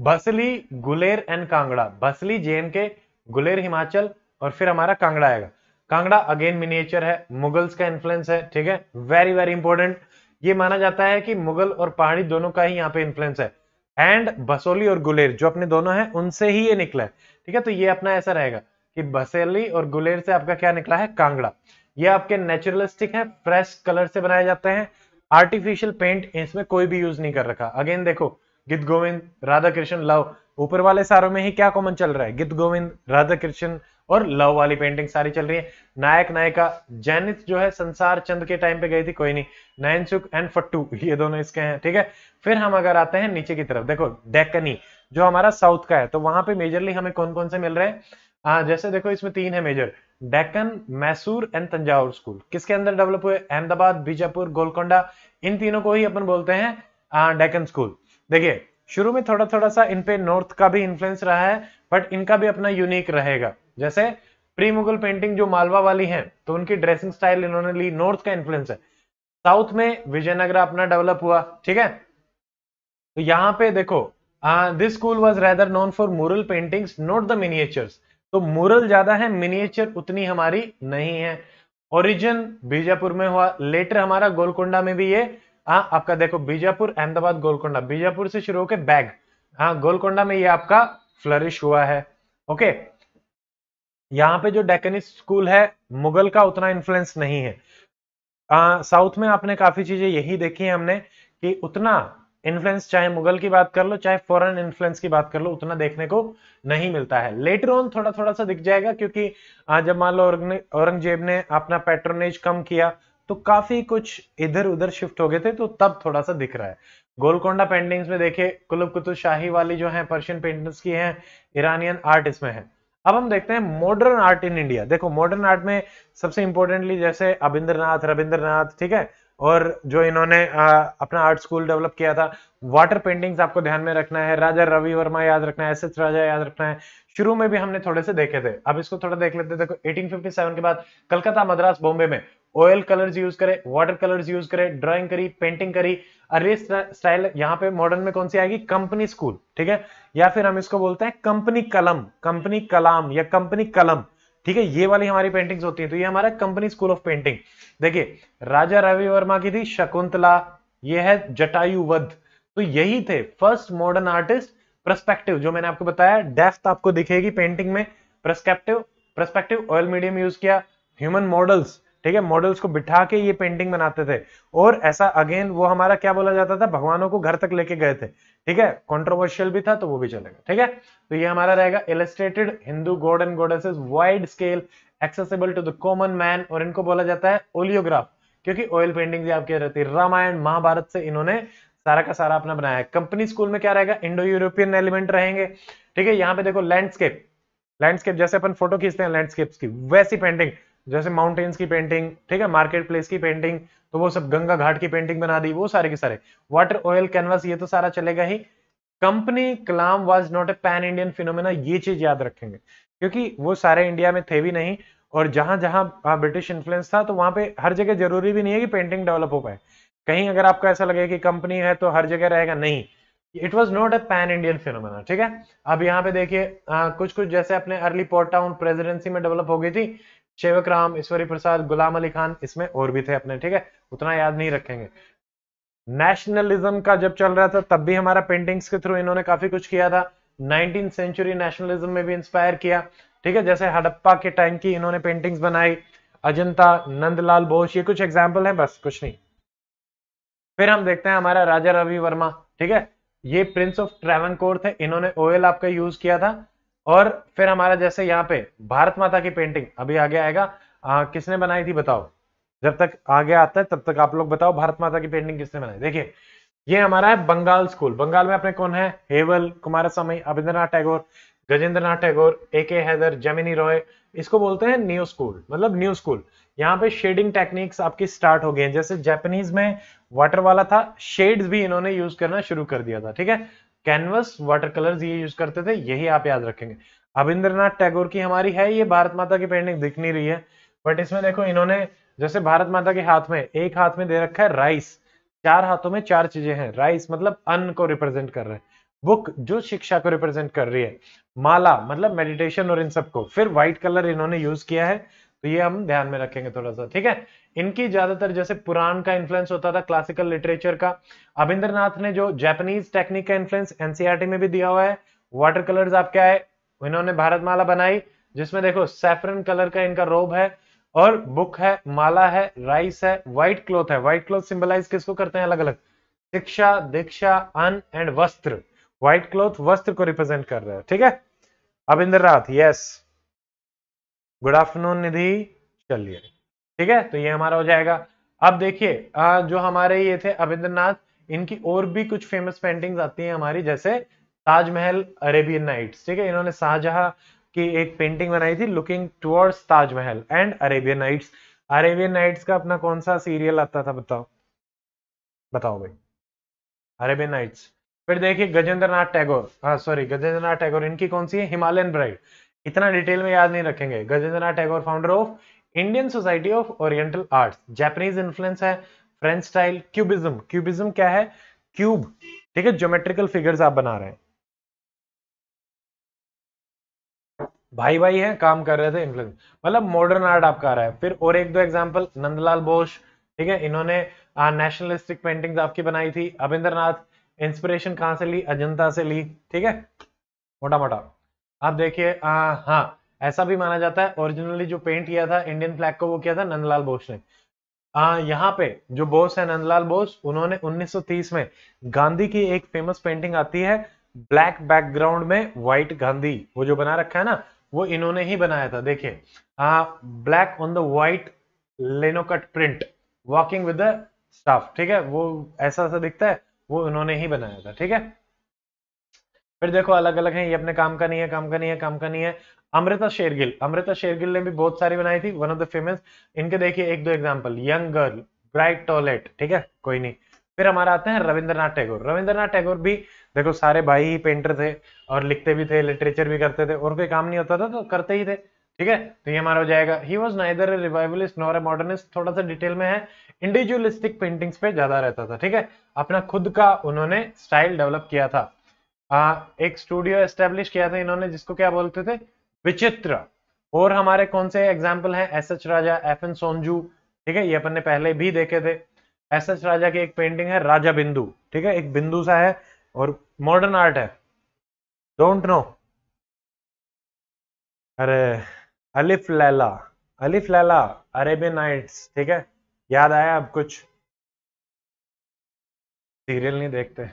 बसली गुलेर एंड कांगड़ा बसली जे के गुलेर हिमाचल और फिर हमारा कांगड़ा आएगा कांगड़ा अगेन मिनिएचर है मुगल्स का इन्फ्लुएंस है ठीक है वेरी वेरी इंपॉर्टेंट ये माना जाता है कि मुगल और पहाड़ी दोनों का ही यहाँ पे इन्फ्लुएंस है एंड बसोली और गुलेर जो अपने दोनों हैं उनसे ही ये निकला है ठीक है तो ये अपना ऐसा रहेगा कि बसेली और गुलेर से आपका क्या निकला है कांगड़ा ये आपके नेचुरलिस्टिक है फ्रेश कलर से बनाए जाते हैं आर्टिफिशियल पेंट इसमें कोई भी यूज नहीं कर रखा अगेन देखो गीत गोविंद राधा कृष्ण लव ऊपर वाले सारों में ही क्या कॉमन चल रहा है गिद्ध गोविंद राधा कृष्ण और लव वाली पेंटिंग सारी चल रही है नायक नायिका जैनित जो है संसार चंद के टाइम पे गई थी कोई नहीं नयनसुख एंड फट्टू ये दोनों इसके हैं ठीक है फिर हम अगर आते हैं नीचे की तरफ देखो डेकनी जो हमारा साउथ का है तो वहां पे मेजरली हमें कौन कौन से मिल रहे हैं हाँ जैसे देखो इसमें तीन है major Deccan Mysore and Thanjavur school किसके अंदर डेवलप हुए अहमदाबाद बीजापुर गोलकोंडा इन तीनों को ही अपन बोलते हैं डेकन स्कूल देखिए शुरू में थोड़ा थोड़ा सा इनपे नॉर्थ का भी इन्फ्लुएंस रहा है बट इनका भी अपना यूनिक रहेगा जैसे प्री मुगल पेंटिंग जो मालवा वाली है तो उनकी ड्रेसिंग स्टाइल इन्होंने ली नॉर्थ का इन्फ्लुएंस है साउथ में विजयनगर अपना डेवलप हुआ ठीक है तो यहाँ पे देखो this school was rather known for mural paintings not the miniatures तो मुरल ज्यादा है मिनिएचर उतनी हमारी नहीं है ओरिजिन बीजापुर में हुआ लेटर हमारा गोलकुंडा में भी ये हाँ आपका देखो बीजापुर अहमदाबाद गोलकोंडा बीजापुर से शुरू होकर बैग हाँ गोलकोंडा में ये आपका फ्लरिश हुआ है ओके यहाँ पे जो डेकनिस स्कूल है मुगल का उतना इन्फ्लुएंस नहीं है आ, साउथ में आपने काफी चीजें यही देखी है हमने कि उतना इन्फ्लुएंस चाहे मुगल की बात कर लो चाहे फॉरेन इन्फ्लुएंस की बात कर लो उतना देखने को नहीं मिलता है लेटर ऑन थोड़ा थोड़ा सा दिख जाएगा क्योंकि जब मान लो औरंगजेब ने अपना पेट्रोनेज कम किया तो काफी कुछ इधर उधर शिफ्ट हो गए थे तो तब थोड़ा सा दिख रहा है गोलकोंडा पेंटिंग्स में देखिए कुलब कुतुब शाही वाली जो है पर्शियन पेंटिंग्स की है ईरानियन आर्ट इसमें है अब हम देखते हैं मॉडर्न आर्ट इन इंडिया देखो मॉडर्न आर्ट में सबसे इंपॉर्टेंटली जैसे अबिंद्रनाथ रविंद्रनाथ ठीक है और जो इन्होंने आ, अपना आर्ट स्कूल डेवलप किया था वाटर पेंटिंग्स आपको ध्यान में रखना है राजा रवि वर्मा याद रखना है एस एच राजा याद रखना है शुरू में भी हमने थोड़े से देखे थे अब इसको थोड़ा देख लेते देखो 1857 के बाद कलकत्ता मद्रास बॉम्बे में ऑयल कलर्स यूज करे वाटर कलर्स यूज करे ड्राइंग करी पेंटिंग करी अर्ली स्टाइल यहाँ पे मॉडर्न में कौन सी आएगी कंपनी स्कूल ठीक है या फिर हम इसको बोलते हैं कंपनी कलम कंपनी कलाम या कंपनी कलम ठीक है ये वाली हमारी पेंटिंग्स होती है तो ये हमारा कंपनी स्कूल ऑफ पेंटिंग देखिए राजा रवि वर्मा की थी शकुंतला ये है जटायुवध तो यही थे फर्स्ट मॉडर्न आर्टिस्ट प्रस्पेक्टिव जो मैंने आपको बताया डेफ्थ आपको दिखेगी पेंटिंग में perspective perspective oil medium use किया ह्यूमन मॉडल्स ठीक है मॉडल्स को बिठा के ये पेंटिंग बनाते थे और ऐसा अगेन वो हमारा क्या बोला जाता था भगवानों को घर तक लेके गए थे ठीक है कॉन्ट्रोवर्शियल भी था तो वो भी चलेगा ठीक है तो ये हमारा रहेगा illustrated Hindu god and goddess wide scale accessible to the common man और इनको बोला जाता है ओलियोग्राफ क्योंकि ऑयल पेंटिंग आपकी रहती है रामायण महाभारत से इन्होंने सारा का सारा अपना बनाया है कंपनी स्कूल में क्या रहेगा इंडो यूरोपियन एलिमेंट रहेंगे ठीक है यहाँ पे देखो लैंडस्केप लैंडस्केप जैसे अपन फोटो खींचते हैं लैंडस्केप्स की वैसी पेंटिंग जैसे माउंटेन्स की पेंटिंग ठीक है मार्केट प्लेस की पेंटिंग तो वो सब गंगा घाट की पेंटिंग बना दी वो सारे के सारे वाटर ऑयल कैनवास ये तो सारा चलेगा ही company Kalam was not a pan Indian phenomena ये चीज याद रखेंगे क्योंकि वो सारे इंडिया में थे भी नहीं और जहां जहां ब्रिटिश इन्फ्लुएंस था तो वहां पे हर जगह जरूरी भी नहीं है कि पेंटिंग डेवलप हो पाए कहीं अगर आपको ऐसा लगे कि कंपनी है तो हर जगह रहेगा नहीं it was not a pan Indian phenomena ठीक है अब यहाँ पे देखिए हाँ, कुछ कुछ जैसे अपने अर्ली पोर्ट टाउन प्रेजिडेंसी में डेवलप हो गई थी शेवक राम ईश्वरी प्रसाद गुलाम अली खान इसमें और भी थे अपने ठीक है उतना याद नहीं रखेंगे नेशनलिज्म का जब चल रहा था तब भी हमारा पेंटिंग्स के थ्रू इन्होंने काफी कुछ किया था नाइनटीन सेंचुरी नेशनलिज्म में भी इंस्पायर किया ठीक है जैसे हड़प्पा के टाइम की इन्होंने पेंटिंग्स बनाई अजंता नंदलाल बोस ये कुछ एग्जाम्पल है बस कुछ नहीं फिर हम देखते हैं हमारा राजा रवि वर्मा ठीक है ये प्रिंस ऑफ ट्रेवन थे इन्होंने ओयल आपका यूज किया था और फिर हमारा जैसे यहाँ पे भारत माता की पेंटिंग अभी आगे आएगा आ, किसने बनाई थी बताओ जब तक आगे आता है तब तक आप लोग बताओ भारत माता की पेंटिंग किसने बनाई देखिए ये हमारा है बंगाल स्कूल बंगाल में अपने कौन है हेवल कुमार स्वामी अभिंद्रनाथ टैगोर गजेंद्र नाथ टैगोर ए के हैदर जेमिनी रॉय इसको बोलते हैं न्यू स्कूल मतलब न्यू स्कूल यहाँ पे शेडिंग टेक्निक्स आपकी स्टार्ट हो गई हैं जैसे जैपनीज में वाटर वाला था शेड्स भी इन्होंने यूज करना शुरू कर दिया था ठीक है कैनवस वाटर कलर्स ये यूज करते थे यही आप याद रखेंगे अभिंद्रनाथ टैगोर की हमारी है ये भारत माता की पेंटिंग दिख नहीं रही है बट इसमें देखो इन्होंने जैसे भारत माता के हाथ में एक हाथ में दे रखा है राइस चार हाथों में चार चीजें हैं राइस मतलब अन्न को रिप्रेजेंट कर रहे हैं बुक जो शिक्षा को रिप्रेजेंट कर रही है माला मतलब मेडिटेशन और इन सबको फिर व्हाइट कलर इन्होंने यूज किया है तो ये हम ध्यान में रखेंगे थोड़ा सा ठीक है इनकी ज्यादातर जैसे पुराण का इन्फ्लुएंस होता था क्लासिकल लिटरेचर का अभिंद्रनाथ ने जो जैपनीज टेक्निक का इन्फ्लुएंस एनसीआरटी e में भी दिया हुआ है वाटर कलर्स आपके आए इन्होंने भारत माला बनाई जिसमें देखो सेफरन कलर का इनका रोब है और बुक है माला है राइस है व्हाइट क्लोथ है व्हाइट क्लोथ सिंबलाइज किसको करते हैं अलग अलग शिक्षा दीक्षा अन्न एंड वस्त्र व्हाइट क्लोथ वस्त्र को रिप्रेजेंट कर रहे हैं ठीक है Abanindra Nath yes good afternoon Nidhi चलिए ठीक है तो ये हमारा हो जाएगा अब देखिए जो हमारे ये थे अविंद्रनाथ इनकी और भी कुछ फेमस पेंटिंग्स आती हैं हमारी जैसे ताजमहल अरेबियन नाइट्स ठीक है इन्होंने शाहजहां की एक पेंटिंग बनाई थी looking towards Taj Mahal and Arabian nights Arabian nights का अपना कौन सा सीरियल आता था बताओ बताओ भाई अरेबियन नाइट्स फिर देखिए गजेंद्र नाथ टैगोर हाँ सॉरी गजेंद्र नाथ टैगोर इनकी कौन सी है हिमालयन ब्राइड इतना डिटेल में याद नहीं रखेंगे Gajendra Nath Tagore founder of Indian society of oriental arts Japanese influence है फ्रेंच स्टाइल क्यूबिज्म क्यूबिज्म क्या है क्यूब ठीक है ज्योमेट्रिकल फिगर्स आप बना रहे हैं भाई भाई हैं काम कर रहे थे इन्फ्लुएंस मतलब मॉडर्न आर्ट आपका आ रहा है फिर और एक दो एग्जांपल नंदलाल बोस ठीक है इन्होंने नेशनलिस्टिक पेंटिंग्स आपकी बनाई थी अबिंद्र नाथ इंस्पिरेशन कहां से ली अजंता से ली ठीक है मोटा मोटा आप देखिए हाँ ऐसा भी माना जाता है ओरिजिनली जो पेंट किया था इंडियन फ्लैग को वो किया था नंदलाल बोस ने आ, यहाँ पे जो बोस है नंदलाल बोस उन्होंने 1930 में गांधी की एक फेमस पेंटिंग आती है ब्लैक बैकग्राउंड में व्हाइट गांधी वो जो बना रखा है ना वो इन्होंने ही बनाया था देखिये black on the white linocut print walking with the staff ठीक है वो ऐसा ऐसा दिखता है वो इन्होंने ही बनाया था ठीक है फिर देखो अलग अलग हैं ये अपने काम का नहीं है काम का नहीं है काम का नहीं है अमृता शेरगिल अमृता शेरगिल ने भी बहुत सारी बनाई थी वन ऑफ द फेमस इनके देखिए एक दो example young girl bride's toilet ठीक है कोई नहीं फिर हमारा आते हैं रविंद्रनाथ टैगोर रविंद्रनाथ टैगोर भी देखो सारे भाई ही पेंटर थे और लिखते भी थे लिटरेचर भी करते थे और कोई काम नहीं होता था तो करते ही थे ठीक है तो ये हमारा हो जाएगा he was neither revivalist nor a modernist थोड़ा सा डिटेल में है इंडिविजुअलिस्टिक पेंटिंग्स पे ज्यादा रहता था ठीक है अपना खुद का उन्होंने स्टाइल डेवलप किया था आ, हाँ, एक स्टूडियो एस्टेब्लिश किया था इन्होंने जिसको क्या बोलते थे विचित्र और हमारे कौन से एग्जाम्पल हैं S H Raza F N सोनजू ठीक है ये अपन ने पहले भी देखे थे एस एच राजा की एक पेंटिंग है राजा बिंदु ठीक है एक बिंदु सा है और मॉडर्न आर्ट है डोंट नो अरे अलिफ लैला अलिफ लैला अरेबियन नाइट्स ठीक है याद आया अब कुछ सीरियल नहीं देखते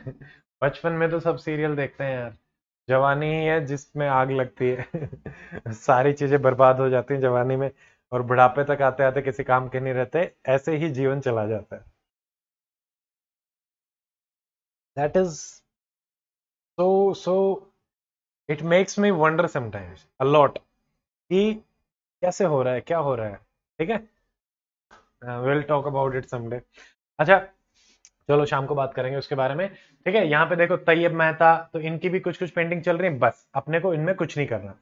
बचपन में तो सब सीरियल देखते हैं यार जवानी ही है जिसमें आग लगती है सारी चीजें बर्बाद हो जाती हैं जवानी में और बुढ़ापे तक आते आते किसी काम के नहीं रहते ऐसे ही जीवन चला जाता है that is so so it makes me wonder sometimes a lot कि कैसे हो रहा है क्या हो रहा है ठीक है will talk about it someday अच्छा चलो शाम को बात करेंगे उसके बारे में ठीक है यहाँ पे देखो तैयब मेहता तो इनकी भी कुछ कुछ पेंटिंग चल रही है बस अपने को इनमें कुछ नहीं करना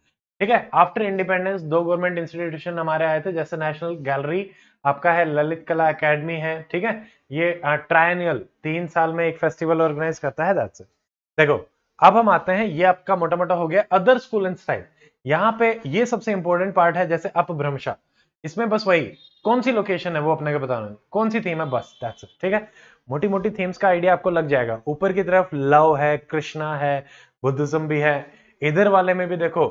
ठीक है आफ्टर इंडिपेंडेंस दो गवर्नमेंट इंस्टीट्यूशन हमारे आए थे जैसे नेशनल गैलरी आपका है ललित कला अकेडमी है ठीक है ये ट्रायनियल तीन साल में एक फेस्टिवल ऑर्गेनाइज करता है दैट्स देखो अब हम आते हैं ये आपका मोटा मोटा हो गया अदर स्कूल एंड स्टाइल यहाँ पे ये सबसे इंपॉर्टेंट पार्ट है जैसे अपभ्रमशा इसमें बस वही कौन सी लोकेशन है वो अपने को बताना कौन सी थीम है बस दैट्स ठीक है मोटी मोटी थीम्स का आइडिया आपको लग जाएगा ऊपर की तरफ लव है कृष्णा है बुद्धिज्म भी है इधर वाले में भी देखो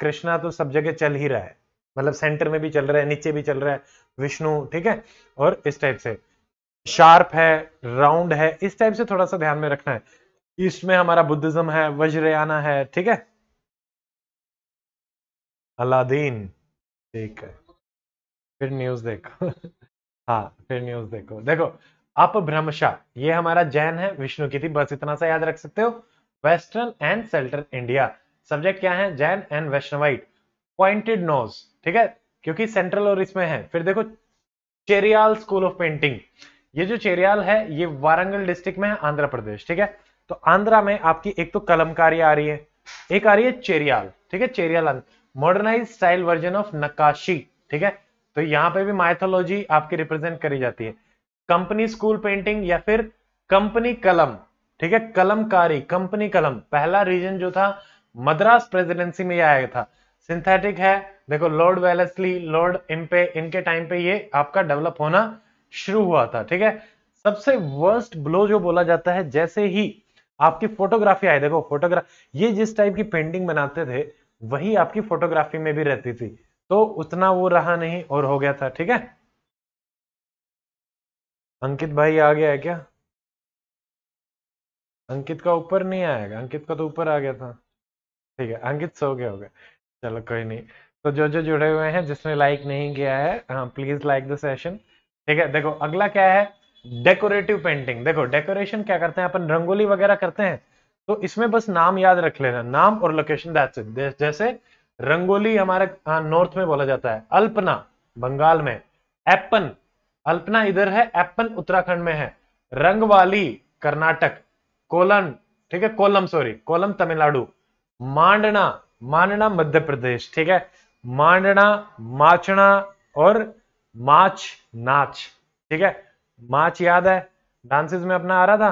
कृष्णा तो सब जगह चल ही रहा है मतलब सेंटर में भी चल रहा है नीचे भी चल रहा है विष्णु ठीक है और इस टाइप से शार्प है राउंड है इस टाइप से थोड़ा सा ध्यान में रखना है ईस्ट में हमारा बुद्धिज्म है वज्रयाना है ठीक है अलादीन ठीक है फिर न्यूज देखो हाँ फिर न्यूज देखो देखो अपभ्रमशा ये हमारा जैन है विष्णु की थी बस इतना सा याद रख सकते हो western and central India subject क्या है Jain and Vaishnavite pointed nose ठीक है क्योंकि सेंट्रल और इसमें है फिर देखो चेरियाल स्कूल ऑफ पेंटिंग ये जो चेरियाल है ये वारंगल डिस्ट्रिक्ट में है आंध्र प्रदेश ठीक है तो आंध्रा में आपकी एक तो कलमकारी आ रही है एक आ रही है चेरियाल ठीक है Cheriyal modernise style version of Nakashi ठीक है तो यहाँ पे भी माइथोलॉजी आपकी रिप्रेजेंट करी जाती है कंपनी स्कूल पेंटिंग या फिर कंपनी कलम ठीक है कलमकारी कंपनी कलम पहला रीजन जो था मद्रास प्रेसिडेंसी में आया था सिंथेटिक है देखो लॉर्ड वेलेसली लॉर्ड इम्पे इनके टाइम पे ये आपका डेवलप होना शुरू हुआ था ठीक है सबसे वर्स्ट ब्लो जो बोला जाता है जैसे ही आपकी फोटोग्राफी आई देखो फोटोग्राफ ये जिस टाइप की पेंटिंग बनाते थे वही आपकी फोटोग्राफी में भी रहती थी तो उतना वो रहा नहीं और हो गया था ठीक है अंकित भाई आ गया है क्या अंकित का ऊपर नहीं आएगा अंकित का तो ऊपर आ गया था ठीक है अंकित सो गया होगा चलो कोई नहीं तो जो जो जुड़े हुए हैं जिसने लाइक नहीं किया है हाँ प्लीज लाइक द सेशन ठीक है देखो अगला क्या है डेकोरेटिव पेंटिंग देखो डेकोरेशन क्या करते हैं अपन रंगोली वगैरह करते हैं तो इसमें बस नाम याद रख लेना नाम और लोकेशन दैट्स इट जैसे रंगोली हमारे नॉर्थ हाँ, में बोला जाता है अल्पना बंगाल में एप्पन अल्पना इधर है एप्पन उत्तराखंड में है रंगवाली कर्नाटक कोलन ठीक है कोलम सॉरी कोलम तमिलनाडु मांडना मांडना मध्य प्रदेश ठीक है मांडना माचना और माच नाच ठीक है माच याद है डांसेस में अपना आ रहा था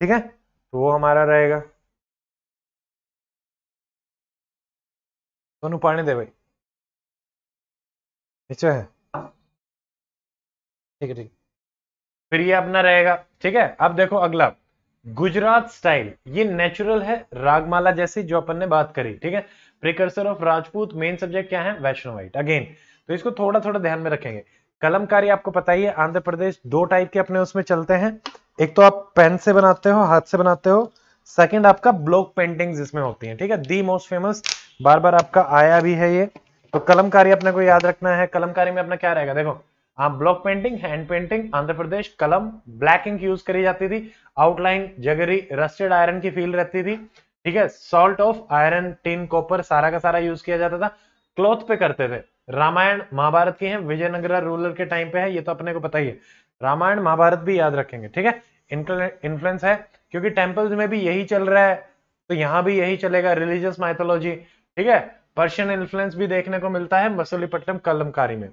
ठीक है तो वो हमारा रहेगा सोनू पाणी दे भाई है ठीक है ठीक फिर ये अपना रहेगा ठीक है अब देखो अगला गुजरात स्टाइल ये नेचुरल है रागमाला जैसी जो अपन ने बात करी ठीक है precursor of Rajput main subject क्या है वैष्णवाइट अगेन तो इसको थोड़ा थोड़ा ध्यान में रखेंगे कलमकारी आपको पता ही है आंध्र प्रदेश दो टाइप के अपने उसमें चलते हैं एक तो आप पेन से बनाते हो हाथ से बनाते हो सेकंड आपका ब्लॉक पेंटिंग्स इसमें होती हैं ठीक है दी मोस्ट फेमस बार बार आपका आया भी है ये तो कलमकारी अपने को याद रखना है कलमकारी में अपना क्या रहेगा देखो block painting hand painting Andhra Pradesh Kalam black ink use करी जाती थी आउटलाइन जगरी रस्टेड आयरन की फील रहती थी ठीक है salt of iron tin copper सारा का सारा यूज किया जाता था क्लॉथ पे करते थे रामायण महाभारत की है विजयनगर रूलर के टाइम पे है ये तो अपने को पता ही है रामायण महाभारत भी याद रखेंगे ठीक है इन्फ्लुएंस है क्योंकि टेम्पल्स में भी यही चल रहा है तो यहाँ भी यही चलेगा रिलीजियस माइथोलॉजी ठीक है पर्शियन इन्फ्लुएंस भी देखने को मिलता है मसूलीपट्टनम कलमकारी में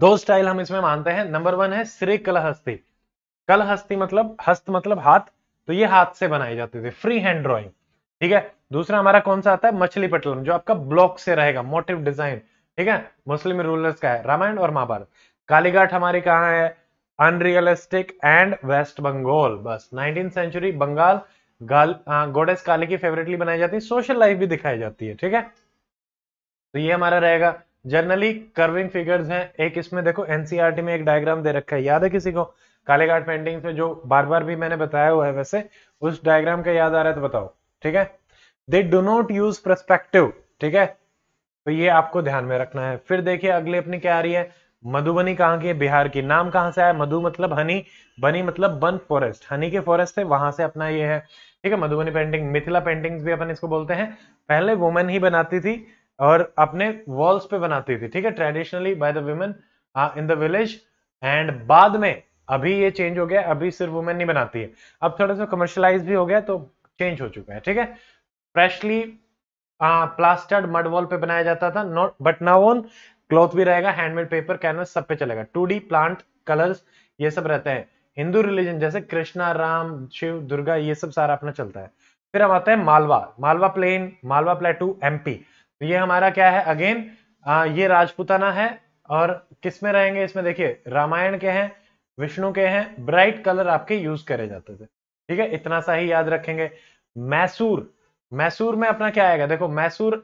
दो स्टाइल हम इसमें मानते हैं नंबर वन है श्री कल हस्ती कल हस्ती मतलब हस्त मतलब हाथ तो ये हाथ से बनाई जाती थी फ्री हैंड ड्रॉइंग ठीक है दूसरा हमारा कौन सा आता है मछली पटलम जो आपका ब्लॉक से रहेगा मोटिव डिजाइन ठीक है मुस्लिम रूलर्स का है रामायण और महाभारत कालीघाट हमारी कहाँ है अनरियलिस्टिक एंड वेस्ट बंगाल बस nineteen century Bengal goddess Kali की फेवरेटली बनाई जाती है सोशल लाइफ भी दिखाई जाती है ठीक है तो ये हमारा रहेगा जनरली कर्विंग फिगर्स हैं एक इसमें देखो एनसीआर e में एक डायग्राम दे रखा है याद है किसी को कालेघाट पेंटिंग में जो बार बार भी मैंने बताया हुआ है वैसे उस डायग्राम का याद आ रहा है तो बताओ ठीक है they do not use perspective ठीक है तो ये आपको ध्यान में रखना है फिर देखिए अगले अपनी क्या आ रही है मधुबनी कहाँ की है बिहार की नाम कहाँ से आया मधु मतलब हनी बनी मतलब बन फॉरेस्ट हनी के फॉरेस्ट है वहां से अपना ये है ठीक है मधुबनी पेंटिंग मिथिला पेंटिंग्स भी अपन इसको बोलते हैं पहले वुमेन ही बनाती थी और अपने वॉल्स पे बनाती थी ठीक है traditionally by the women in the village and बाद में अभी ये चेंज हो गया अभी सिर्फ वुमेन नहीं बनाती है अब थोड़ा सा कमर्शलाइज भी हो गया तो चेंज हो चुका है ठीक है फ्रेशली प्लास्टर्ड मड वॉल पे बनाया जाता था not but now on cloth भी रहेगा हैंडमेड पेपर कैनवस सब पे चलेगा टू प्लांट कलर्स ये सब रहते हैं हिंदू रिलीजन जैसे कृष्णा राम शिव दुर्गा ये सब सारा अपना चलता है फिर हम आते हैं Malwa Malwa plain Malwa plateau MP तो ये हमारा क्या है अगेन आ, ये राजपुताना है और किस में रहेंगे इसमें देखिए रामायण के हैं विष्णु के हैं ब्राइट कलर आपके यूज करे जाते थे ठीक है इतना सा ही याद रखेंगे मैसूर मैसूर में अपना क्या आएगा देखो मैसूर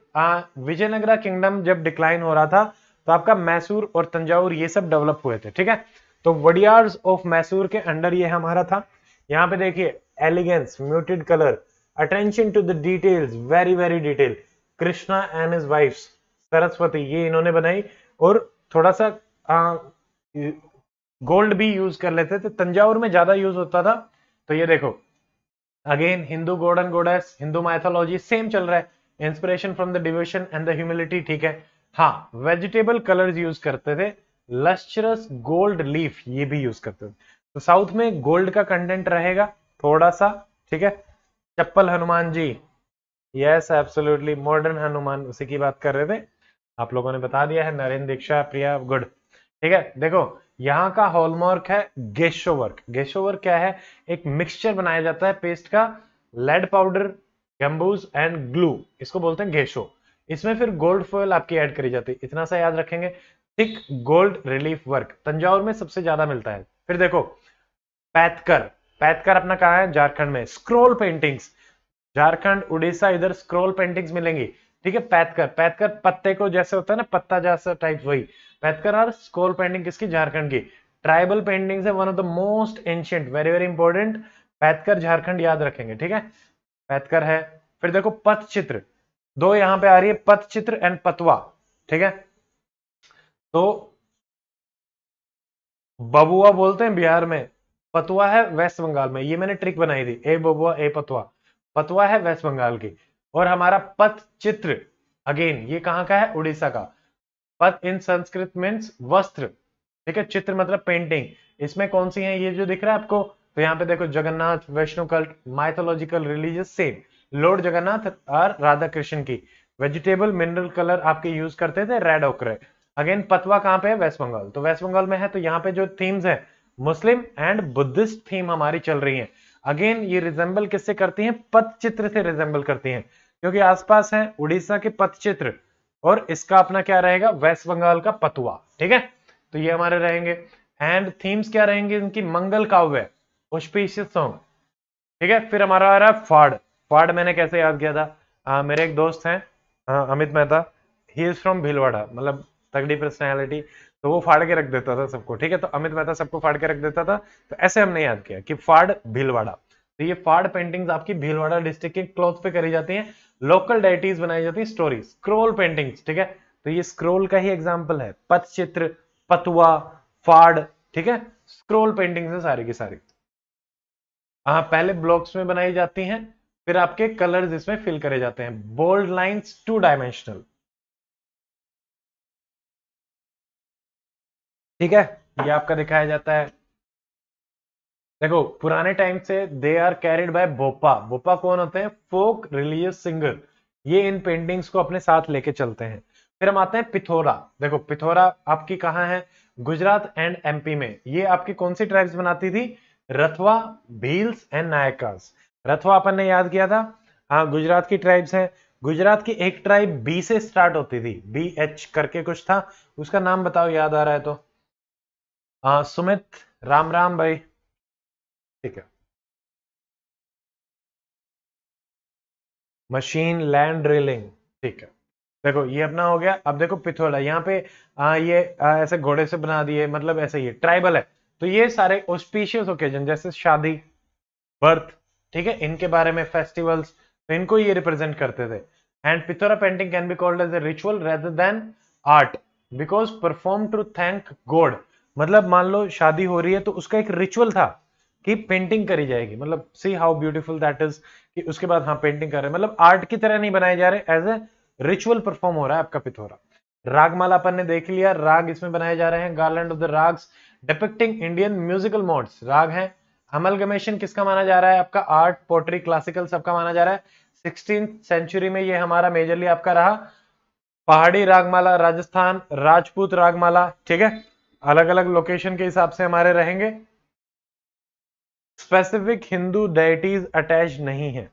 विजयनगरा किंगडम जब डिक्लाइन हो रहा था तो आपका मैसूर और तंजावुर ये सब डेवलप हुए थे ठीक है तो वडियार्स ऑफ मैसूर के अंडर ये हमारा था यहाँ पे देखिए elegance muted colour attention to the details very very detail Krishna and his wife Saraswati ये इन्होंने बनाई और थोड़ा सा आ, गोल्ड भी यूज कर लेते थे तंजावर में ज्यादा यूज होता था तो ये देखो again Hindu god and goddess Hindu mythology same चल रहा है inspiration from the devotion and the humility ठीक है हाँ वेजिटेबल कलर्स यूज करते थे लस्चरस गोल्ड लीफ ये भी यूज करते थे तो साउथ में गोल्ड का कंटेंट रहेगा थोड़ा सा ठीक है चप्पल Hanuman ji yes absolutely modern Hanuman उसी की बात कर रहे थे आप लोगों ने बता दिया है नरेंद्र दीक्षा प्रिया गुड ठीक है देखो यहाँ का हॉलमार्क है गेशो वर्क गेशो वर्क क्या है एक मिक्सचर बनाया जाता है पेस्ट का लेड पाउडर गम्बूज एंड ग्लू इसको बोलते हैं गेशो इसमें फिर गोल्ड फॉयल आपकी ऐड करी जाती है इतना सा याद रखेंगे thick gold relief work Thanjavur में सबसे ज्यादा मिलता है फिर देखो पैथकर पैथकर अपना कहा है झारखंड में स्क्रोल पेंटिंग्स झारखंड उड़ीसा इधर स्क्रोल पेंटिंग्स मिलेंगी ठीक है पैतकर पैतकर पत्ते को जैसे होता है ना पत्ता जैसा टाइप वही पैतकर और स्क्रोल पेंटिंग किसकी झारखंड की ट्राइबल पेंटिंग है one of the most ancient very very important Paitkar Jharkhand याद रखेंगे ठीक है पैतकर है फिर देखो पथ चित्र दो यहां पे आ रही है पथ चित्र एंड पतवा ठीक है तो बबुआ बोलते हैं बिहार में पतवा है वेस्ट बंगाल में ये मैंने ट्रिक बनाई थी ए बबुआ ए पतवा पतवा है वेस्ट बंगाल की और हमारा पथ चित्र अगेन ये कहाँ का है उड़ीसा का पथ इन संस्कृत मीन्स वस्त्र ठीक है चित्र मतलब पेंटिंग इसमें कौन सी है ये जो दिख रहा है आपको तो यहाँ पे देखो Jagannath Vaishnav cult mythological religious same Lord Jagannath और राधा कृष्ण की वेजिटेबल मिनरल कलर आपके यूज करते थे रेड ओकरे अगेन पतवा कहाँ पे है वेस्ट बंगाल तो वेस्ट बंगाल में है तो यहाँ पे जो थीम्स है मुस्लिम एंड बुद्धिस्ट थीम हमारी चल रही है अगेन ये रिजेंबल किससे करती हैं पथचित्र से रिजेंबल करती हैं क्योंकि आसपास है उड़ीसा के पथचित्र और इसका अपना क्या रहेगा वेस्ट बंगाल का पतुआ ठीक है तो ये हमारे रहेंगे एंड थीम्स क्या रहेंगे इनकी मंगल काव्य पुष्पीश सॉन्ग ठीक है फिर हमारा आ रहा है फाड़ फाड़ मैंने कैसे याद किया था आ, मेरे एक दोस्त हैं Amit Mehta he is from Bhilwara मतलब तगड़ी पर्सनैलिटी तो वो फाड़ के रख देता था सबको ठीक है तो अमित मेहता सबको फाड़ के रख देता था तो ऐसे हमने याद किया कि फाड़ भीलवाड़ा तो ये फाड़ पेंटिंग्स आपकी भीलवाड़ा डिस्ट्रिक्ट के क्लॉथ पे करी जाती हैं लोकल डाइटीज बनाई जाती है स्टोरी स्क्रोल पेंटिंग्स ठीक है तो ये स्क्रोल का ही एग्जाम्पल है पथचित्र पतुआ फाड़ ठीक है स्क्रोल पेंटिंग्स है सारी की सारी हाँ पहले ब्लॉक्स में बनाई जाती हैं फिर आपके कलर्स इसमें फिल करे जाते हैं बोल्ड लाइंस टू डायमेंशनल ठीक है ये आपका दिखाया जाता है देखो पुराने टाइम से they are carried by Bhopa Bhopa कौन होते हैं फोक रिलीजियस सिंगर ये इन पेंटिंग्स को अपने साथ लेके चलते हैं फिर हम आते हैं पिथोरा देखो पिथोरा आपकी कहाँ है गुजरात एंड एमपी में ये आपकी कौन सी ट्राइब्स बनाती थी रथवा भील्स एंड नायकास रथवा अपन ने याद किया था हाँ गुजरात की ट्राइब्स हैं गुजरात की एक ट्राइब बी से स्टार्ट होती थी बी एच करके कुछ था उसका नाम बताओ याद आ रहा है तो आ, सुमित राम राम भाई ठीक है मशीन लैंड ड्रिलिंग ठीक है देखो ये अपना हो गया अब देखो पिथोला यहाँ पे आ, ये आ, ऐसे घोड़े से बना दिए मतलब ऐसे ये ट्राइबल है तो ये सारे ऑस्पिशियस ओकेजन जैसे शादी बर्थ ठीक है इनके बारे में फेस्टिवल्स तो इनको ये रिप्रेजेंट करते थे and Pithora painting can be called as a ritual rather than art because perform to thank god मतलब मान लो शादी हो रही है तो उसका एक रिचुअल था कि पेंटिंग करी जाएगी मतलब see how beautiful that is कि उसके बाद हाँ पेंटिंग कर रहे हैं मतलब आर्ट की तरह नहीं बनाए जा रहे एज ए रिचुअल परफॉर्म हो रहा है आपका पिथोरा रागमाला अपन ने देख लिया राग इसमें बनाए जा रहे हैं garland of the ragas depicting Indian musical modes raga हैं गमेशन किसका माना जा रहा है आपका आर्ट पोट्री क्लासिकल सबका माना जा रहा है सिक्सटीन सेंचुरी में ये हमारा मेजरली आपका रहा पहाड़ी रागमाला राजस्थान राजपूत रागमाला ठीक है अलग अलग लोकेशन के हिसाब से हमारे रहेंगे स्पेसिफिक हिंदू डेटीज अटैच नहीं है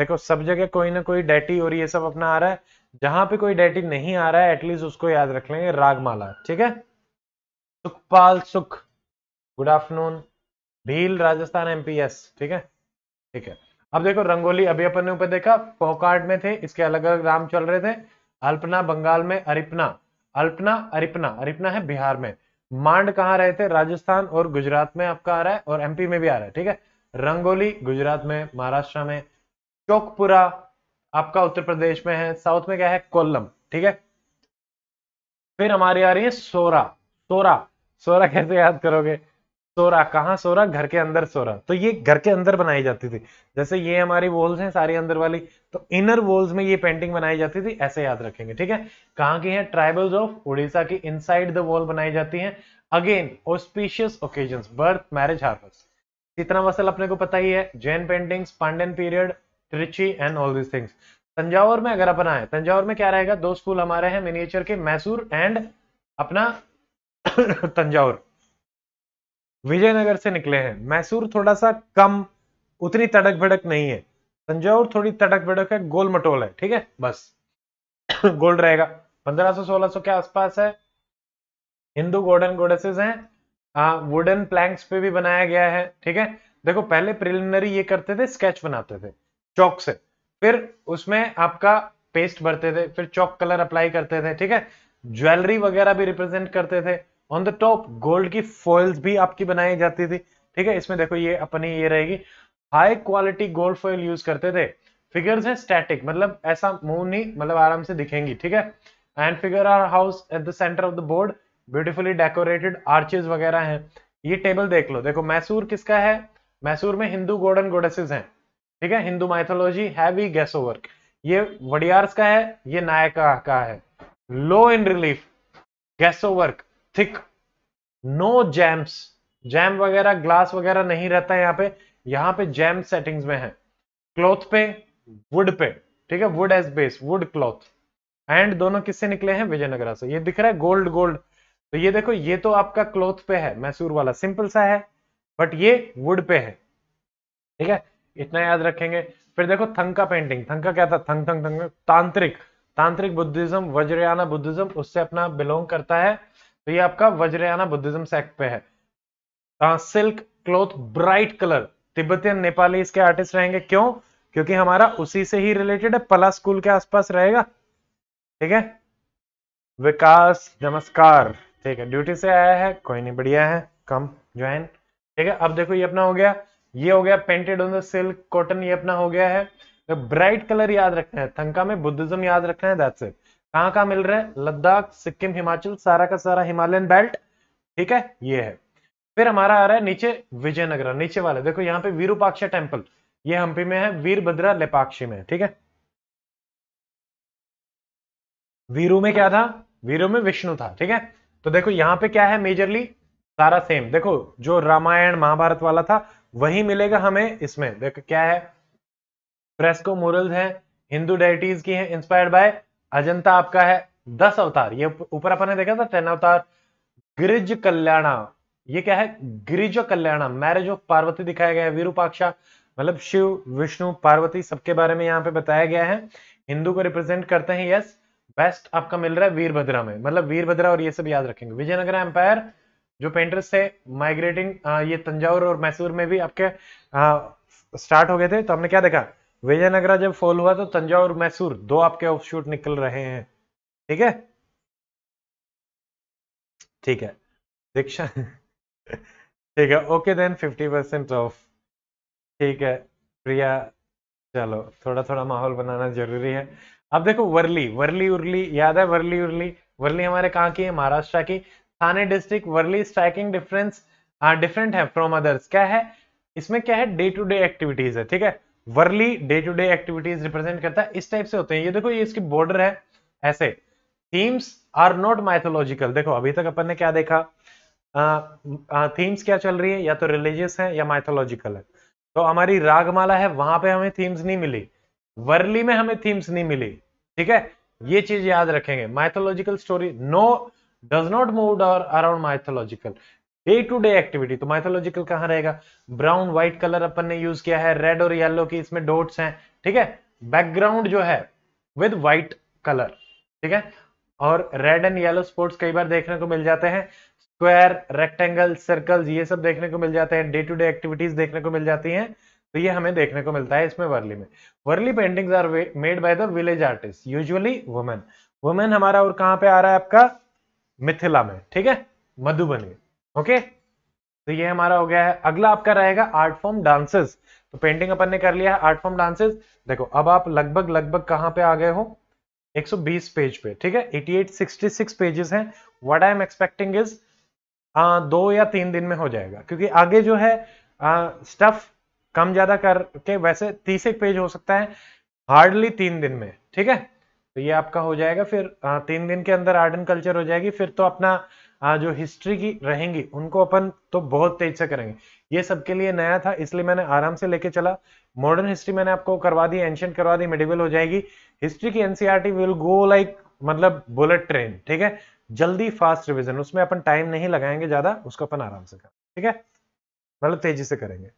देखो सब जगह कोई ना कोई डेटी और ये सब अपना आ रहा है जहां पे कोई डेटी नहीं आ रहा है एटलीस्ट उसको याद रख लेंगे रागमाला ठीक है Sukhpal Sukh good afternoon Bhil Rajasthan MPs ठीक है ठीक है अब देखो रंगोली अभी अपन ने ऊपर देखा पोहकाट में थे इसके अलग अलग नाम चल रहे थे अल्पना बंगाल में अरिपना अल्पना अरिपना अरिपना है बिहार में मांड कहाँ रहे थे राजस्थान और गुजरात में आपका आ रहा है और एमपी में भी आ रहा है ठीक है रंगोली गुजरात में महाराष्ट्र में चौकपुरा आपका उत्तर प्रदेश में है साउथ में क्या है कोल्लम ठीक है फिर हमारी आ रही है सोरा सोरा सोरा कैसे याद करोगे सो रहा कहाँ सो रहा घर के अंदर सो रहा तो ये घर के अंदर बनाई जाती थी जैसे ये हमारी वॉल्स हैं सारी अंदर वाली तो इनर वॉल्स में ये पेंटिंग बनाई जाती थी ऐसे याद रखेंगे ठीक है कहाँ की है ट्राइबल्स ऑफ उड़ीसा की इनसाइड द वॉल बनाई जाती है again auspicious occasion birth marriage harvest इतना वसल अपने को पता ही है Jain paintings Pandyan period Trichy and all these things Thanjavur में अगर अपन आए तंजावर में क्या रहेगा दो स्कूल हमारे हैं मिनिएचर के मैसूर एंड अपना तंजावर विजयनगर से निकले हैं मैसूर थोड़ा सा कम उतनी तड़क भड़क नहीं है तंजौर थोड़ी तड़क भड़क है गोल मटोल है ठीक है बस गोल्ड रहेगा 1500 सो के आसपास है हिंदू गोल्डन गोडेसेस हैं हाँ, वुडन प्लैंक्स पे भी बनाया गया है ठीक है देखो पहले प्रिलिमिनरी ये करते थे स्केच बनाते थे चौक से फिर उसमें आपका पेस्ट भरते थे फिर चौक कलर अप्लाई करते थे ठीक है ज्वेलरी वगैरह भी रिप्रेजेंट करते थे ऑन द टॉप गोल्ड की फॉइल्स भी आपकी बनाई जाती थी ठीक है इसमें देखो ये अपनी ये रहेगी high quality gold foil use करते थे फिगर्स है स्टैटिक मतलब ऐसा मूव नहीं मतलब आराम से दिखेंगी ठीक है and figure are housed at the centre of the board beautifully decorated arches वगैरह है ये टेबल देख लो देखो मैसूर किसका है मैसूर में हिंदू गोल्डन गोडेसेस हैं ठीक है Hindu mythology heavy gesso work ये वडियार्स का है ये नायका का है low in relief gesso work thick no gems gem वगैरह ग्लास वगैरह नहीं रहता है यहाँ पे यहाँ पे जैम सेटिंग्स में है क्लॉथ पे वुड पे ठीक है wood as base wood cloth and दोनों किससे निकले हैं विजयनगर से ये दिख रहा है गोल्ड गोल्ड तो ये देखो ये तो आपका क्लॉथ पे है मैसूर वाला सिंपल सा है बट ये वुड पे है ठीक है इतना याद रखेंगे फिर देखो थंका पेंटिंग थंका क्या था थंग थंग थंग तांत्रिक तांत्रिक बुद्धिज्म वज्रयाना बुद्धिज्म उससे अपना बिलोंग करता है तो ये आपका वज्रयाना बुद्धिज्म सेक्ट पे है silk cloth bright colour Tibetan Nepali इसके आर्टिस्ट रहेंगे क्यों क्योंकि हमारा उसी से ही रिलेटेड है पला स्कूल के आसपास रहेगा ठीक है विकास नमस्कार ठीक है ड्यूटी से आया है कोई नहीं बढ़िया है कम ज्वाइन ठीक है अब देखो ये अपना हो गया ये हो गया painted on the silk cotton ये अपना हो गया है तो ब्राइट कलर याद रखना है थंका में बुद्धिज्म याद रखना है दैट्स इट कहां कहां मिल रहा है लद्दाख सिक्किम हिमाचल सारा का सारा हिमालयन बेल्ट ठीक है ये है फिर हमारा आ रहा है नीचे विजयनगर नीचे वाला देखो यहाँ पे वीरूपाक्ष टेम्पल ये हम्पी में है वीरभद्रा लेपाक्षी में ठीक है वीरू में क्या था वीरू में विष्णु था ठीक है तो देखो यहाँ पे क्या है मेजरली सारा सेम देखो जो रामायण महाभारत वाला था वही मिलेगा हमें इसमें देखो क्या है फ्रेस्को मोरल्स है हिंदू डाइटीज की है इंस्पायर्ड बाय अजंता आपका है दस अवतार ये ऊपर अपन ने देखा था तेन अवतार गिरिज कल्याणा ये क्या है गिरिज कल्याणा मैरिज ऑफ पार्वती दिखाया गया है विरूपाक्षा मतलब शिव विष्णु पार्वती सबके बारे में यहाँ पे बताया गया है हिंदू को रिप्रेजेंट करते हैं यस बेस्ट आपका मिल रहा है वीरभद्रा में मतलब वीरभद्रा और ये सब याद रखेंगे विजयनगर एम्पायर जो पेंटर्स थे माइग्रेटिंग ये तंजावर और मैसूर में भी आपके आ, स्टार्ट हो गए थे तो हमने क्या देखा विजयनगरा जब फॉल हुआ तो और मैसूर दो आपके शूट निकल रहे हैं ठीक है ठीक है दीक्षा ठीक है okay then fifty percent of ठीक है प्रिया चलो थोड़ा थोड़ा माहौल बनाना जरूरी है अब देखो वर्ली वर्ली उर्ली याद है वर्ली उर्ली वर्ली हमारे कहाँ की है महाराष्ट्र की Thane district Warli striking difference different है फ्रॉम अदर्स क्या है इसमें क्या है डे टू डे एक्टिविटीज है ठीक है Warli day to day activities represent करता है इस टाइप से होते हैं ये देखो ये इसकी बॉर्डर है ऐसे थीम्स आर नॉट माइथोलॉजिकल देखो अभी तक अपन ने क्या देखा थीम्स क्या चल रही है या तो रिलीजियस है या माइथोलॉजिकल है तो हमारी रागमाला है वहां पे हमें थीम्स नहीं मिली वर्ली में हमें थीम्स नहीं मिली ठीक है ये चीज याद रखेंगे mythological story no does not move around mythological day to day activity तो माइथोलॉजिकल कहां रहेगा ब्राउन व्हाइट कलर अपन ने यूज किया है रेड और येलो की इसमें डोट्स हैं ठीक है बैकग्राउंड जो है विद व्हाइट कलर ठीक है और रेड एंड येलो स्पोर्ट्स कई बार देखने को मिल जाते हैं स्क्वायर रेक्टेंगल सर्कल्स ये सब देखने को मिल जाते हैं डे टू डे एक्टिविटीज देखने को मिल जाती हैं तो ये हमें देखने को मिलता है इसमें वर्ली में Warli paintings are made by the village artist usually women women हमारा और कहाँ पे आ रहा है आपका मिथिला में ठीक है मधुबनी ओके तो ये हमारा हो गया है अगला आपका रहेगा आर्ट फॉर्म डांसेस तो पेंटिंग अपन ने कर लिया है आर्ट फॉर्म डांसेस देखो अब आप लगभग लगभग कहां पे आ गए हो 120 पेज पे ठीक है 88 66 पेजेस हैं what I am expecting is दो या तीन दिन में हो जाएगा क्योंकि आगे जो है स्टफ कम ज्यादा करके वैसे तीस एक पेज हो सकता है हार्डली तीन दिन में ठीक है तो ये आपका हो जाएगा फिर आ, तीन दिन के अंदर आर्ट एंड कल्चर हो जाएगी फिर तो अपना हाँ, जो हिस्ट्री की रहेंगी उनको अपन तो बहुत तेज से करेंगे ये सबके लिए नया था इसलिए मैंने आराम से लेके चला मॉडर्न हिस्ट्री मैंने आपको करवा दी एंशियंट करवा दी मिडिवल हो जाएगी हिस्ट्री की एनसीआरटी विल गो लाइक मतलब बुलेट ट्रेन ठीक है जल्दी फास्ट रिविजन उसमें अपन टाइम नहीं लगाएंगे ज्यादा उसको अपन आराम से कर ठीक है मतलब तेजी से करेंगे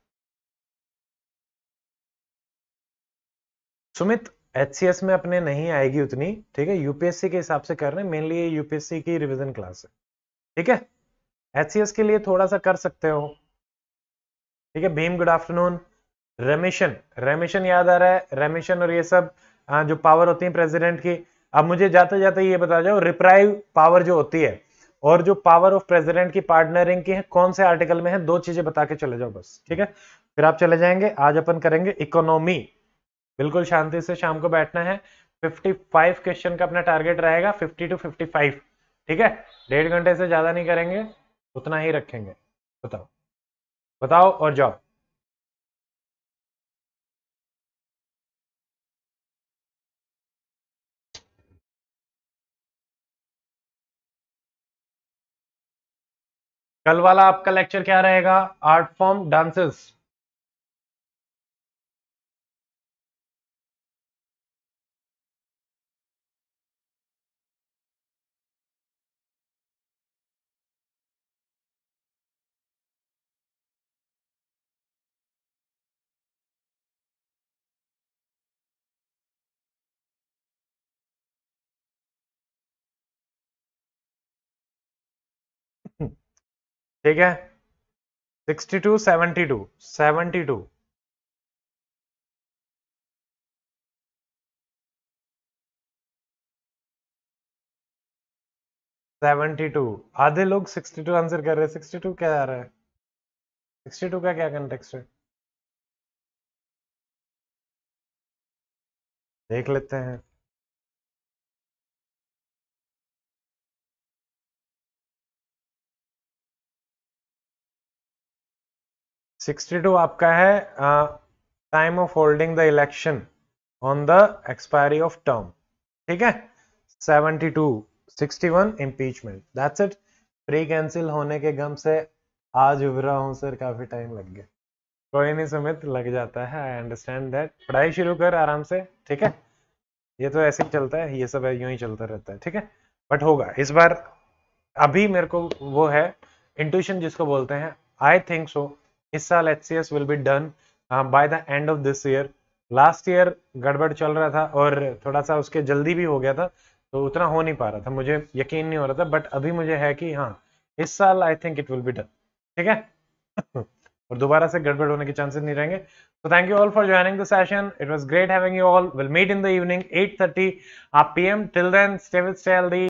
सुमित एच में अपने नहीं आएगी उतनी ठीक है यूपीएससी के हिसाब से कर रहे हैं मेनली यूपीएससी की रिविजन क्लास है ठीक है एच के लिए थोड़ा सा कर सकते हो ठीक है Bhim good afternoon remission remission याद आ रहा है रेमिशन और ये सब हाँ, जो पावर होती है प्रेसिडेंट की अब मुझे जाते जाते ये बता जाओ रिप्राइव पावर जो होती है और जो पावर ऑफ प्रेसिडेंट की पार्टनरिंग की है कौन से आर्टिकल में है दो चीजें बता के चले जाओ बस ठीक है फिर आप चले जाएंगे आज अपन करेंगे इकोनॉमी बिल्कुल शांति से शाम को बैठना है 55 क्वेश्चन का अपना टारगेट रहेगा 50 टू 55 ठीक है डेढ़ घंटे से ज्यादा नहीं करेंगे उतना ही रखेंगे बताओ बताओ और जाओ कल वाला आपका लेक्चर क्या रहेगा आर्ट फॉर्म डांसेस ठीक है sixty two seventy two seventy two seventy two आधे लोग सिक्सटी टू आंसर कर रहे हैं सिक्सटी टू क्या आ रहा है सिक्सटी टू का क्या कंटेक्स है देख लेते हैं सिक्सटी टू आपका है time of holding the election on the expiry of term ठीक है seventy two sixty one impeachment that's it pre cancel होने के गम से आज उभरा हूं सर काफी टाइम लग गया कोई नहीं समित लग जाता है आई अंडरस्टैंड दैट पढ़ाई शुरू कर आराम से ठीक है ये तो ऐसे ही चलता है ये सब यूं ही चलता रहता है ठीक है बट होगा इस बार अभी मेरे को वो है इंट्यूशन जिसको बोलते हैं आई थिंक सो इस साल H C S will be done by the end of this year last year गड़बड़ चल रहा था और थोड़ा सा उसके जल्दी भी हो गया था तो उतना हो नहीं पा रहा था मुझे यकीन नहीं हो रहा था बट अभी मुझे है कि हाँ इस साल I think it will be done ठीक है और दोबारा से गड़बड़ होने के चांसेस नहीं रहेंगे तो thank you all for joining the session it was great having you all will meet in the evening 8:30 आप PM till then stay with stay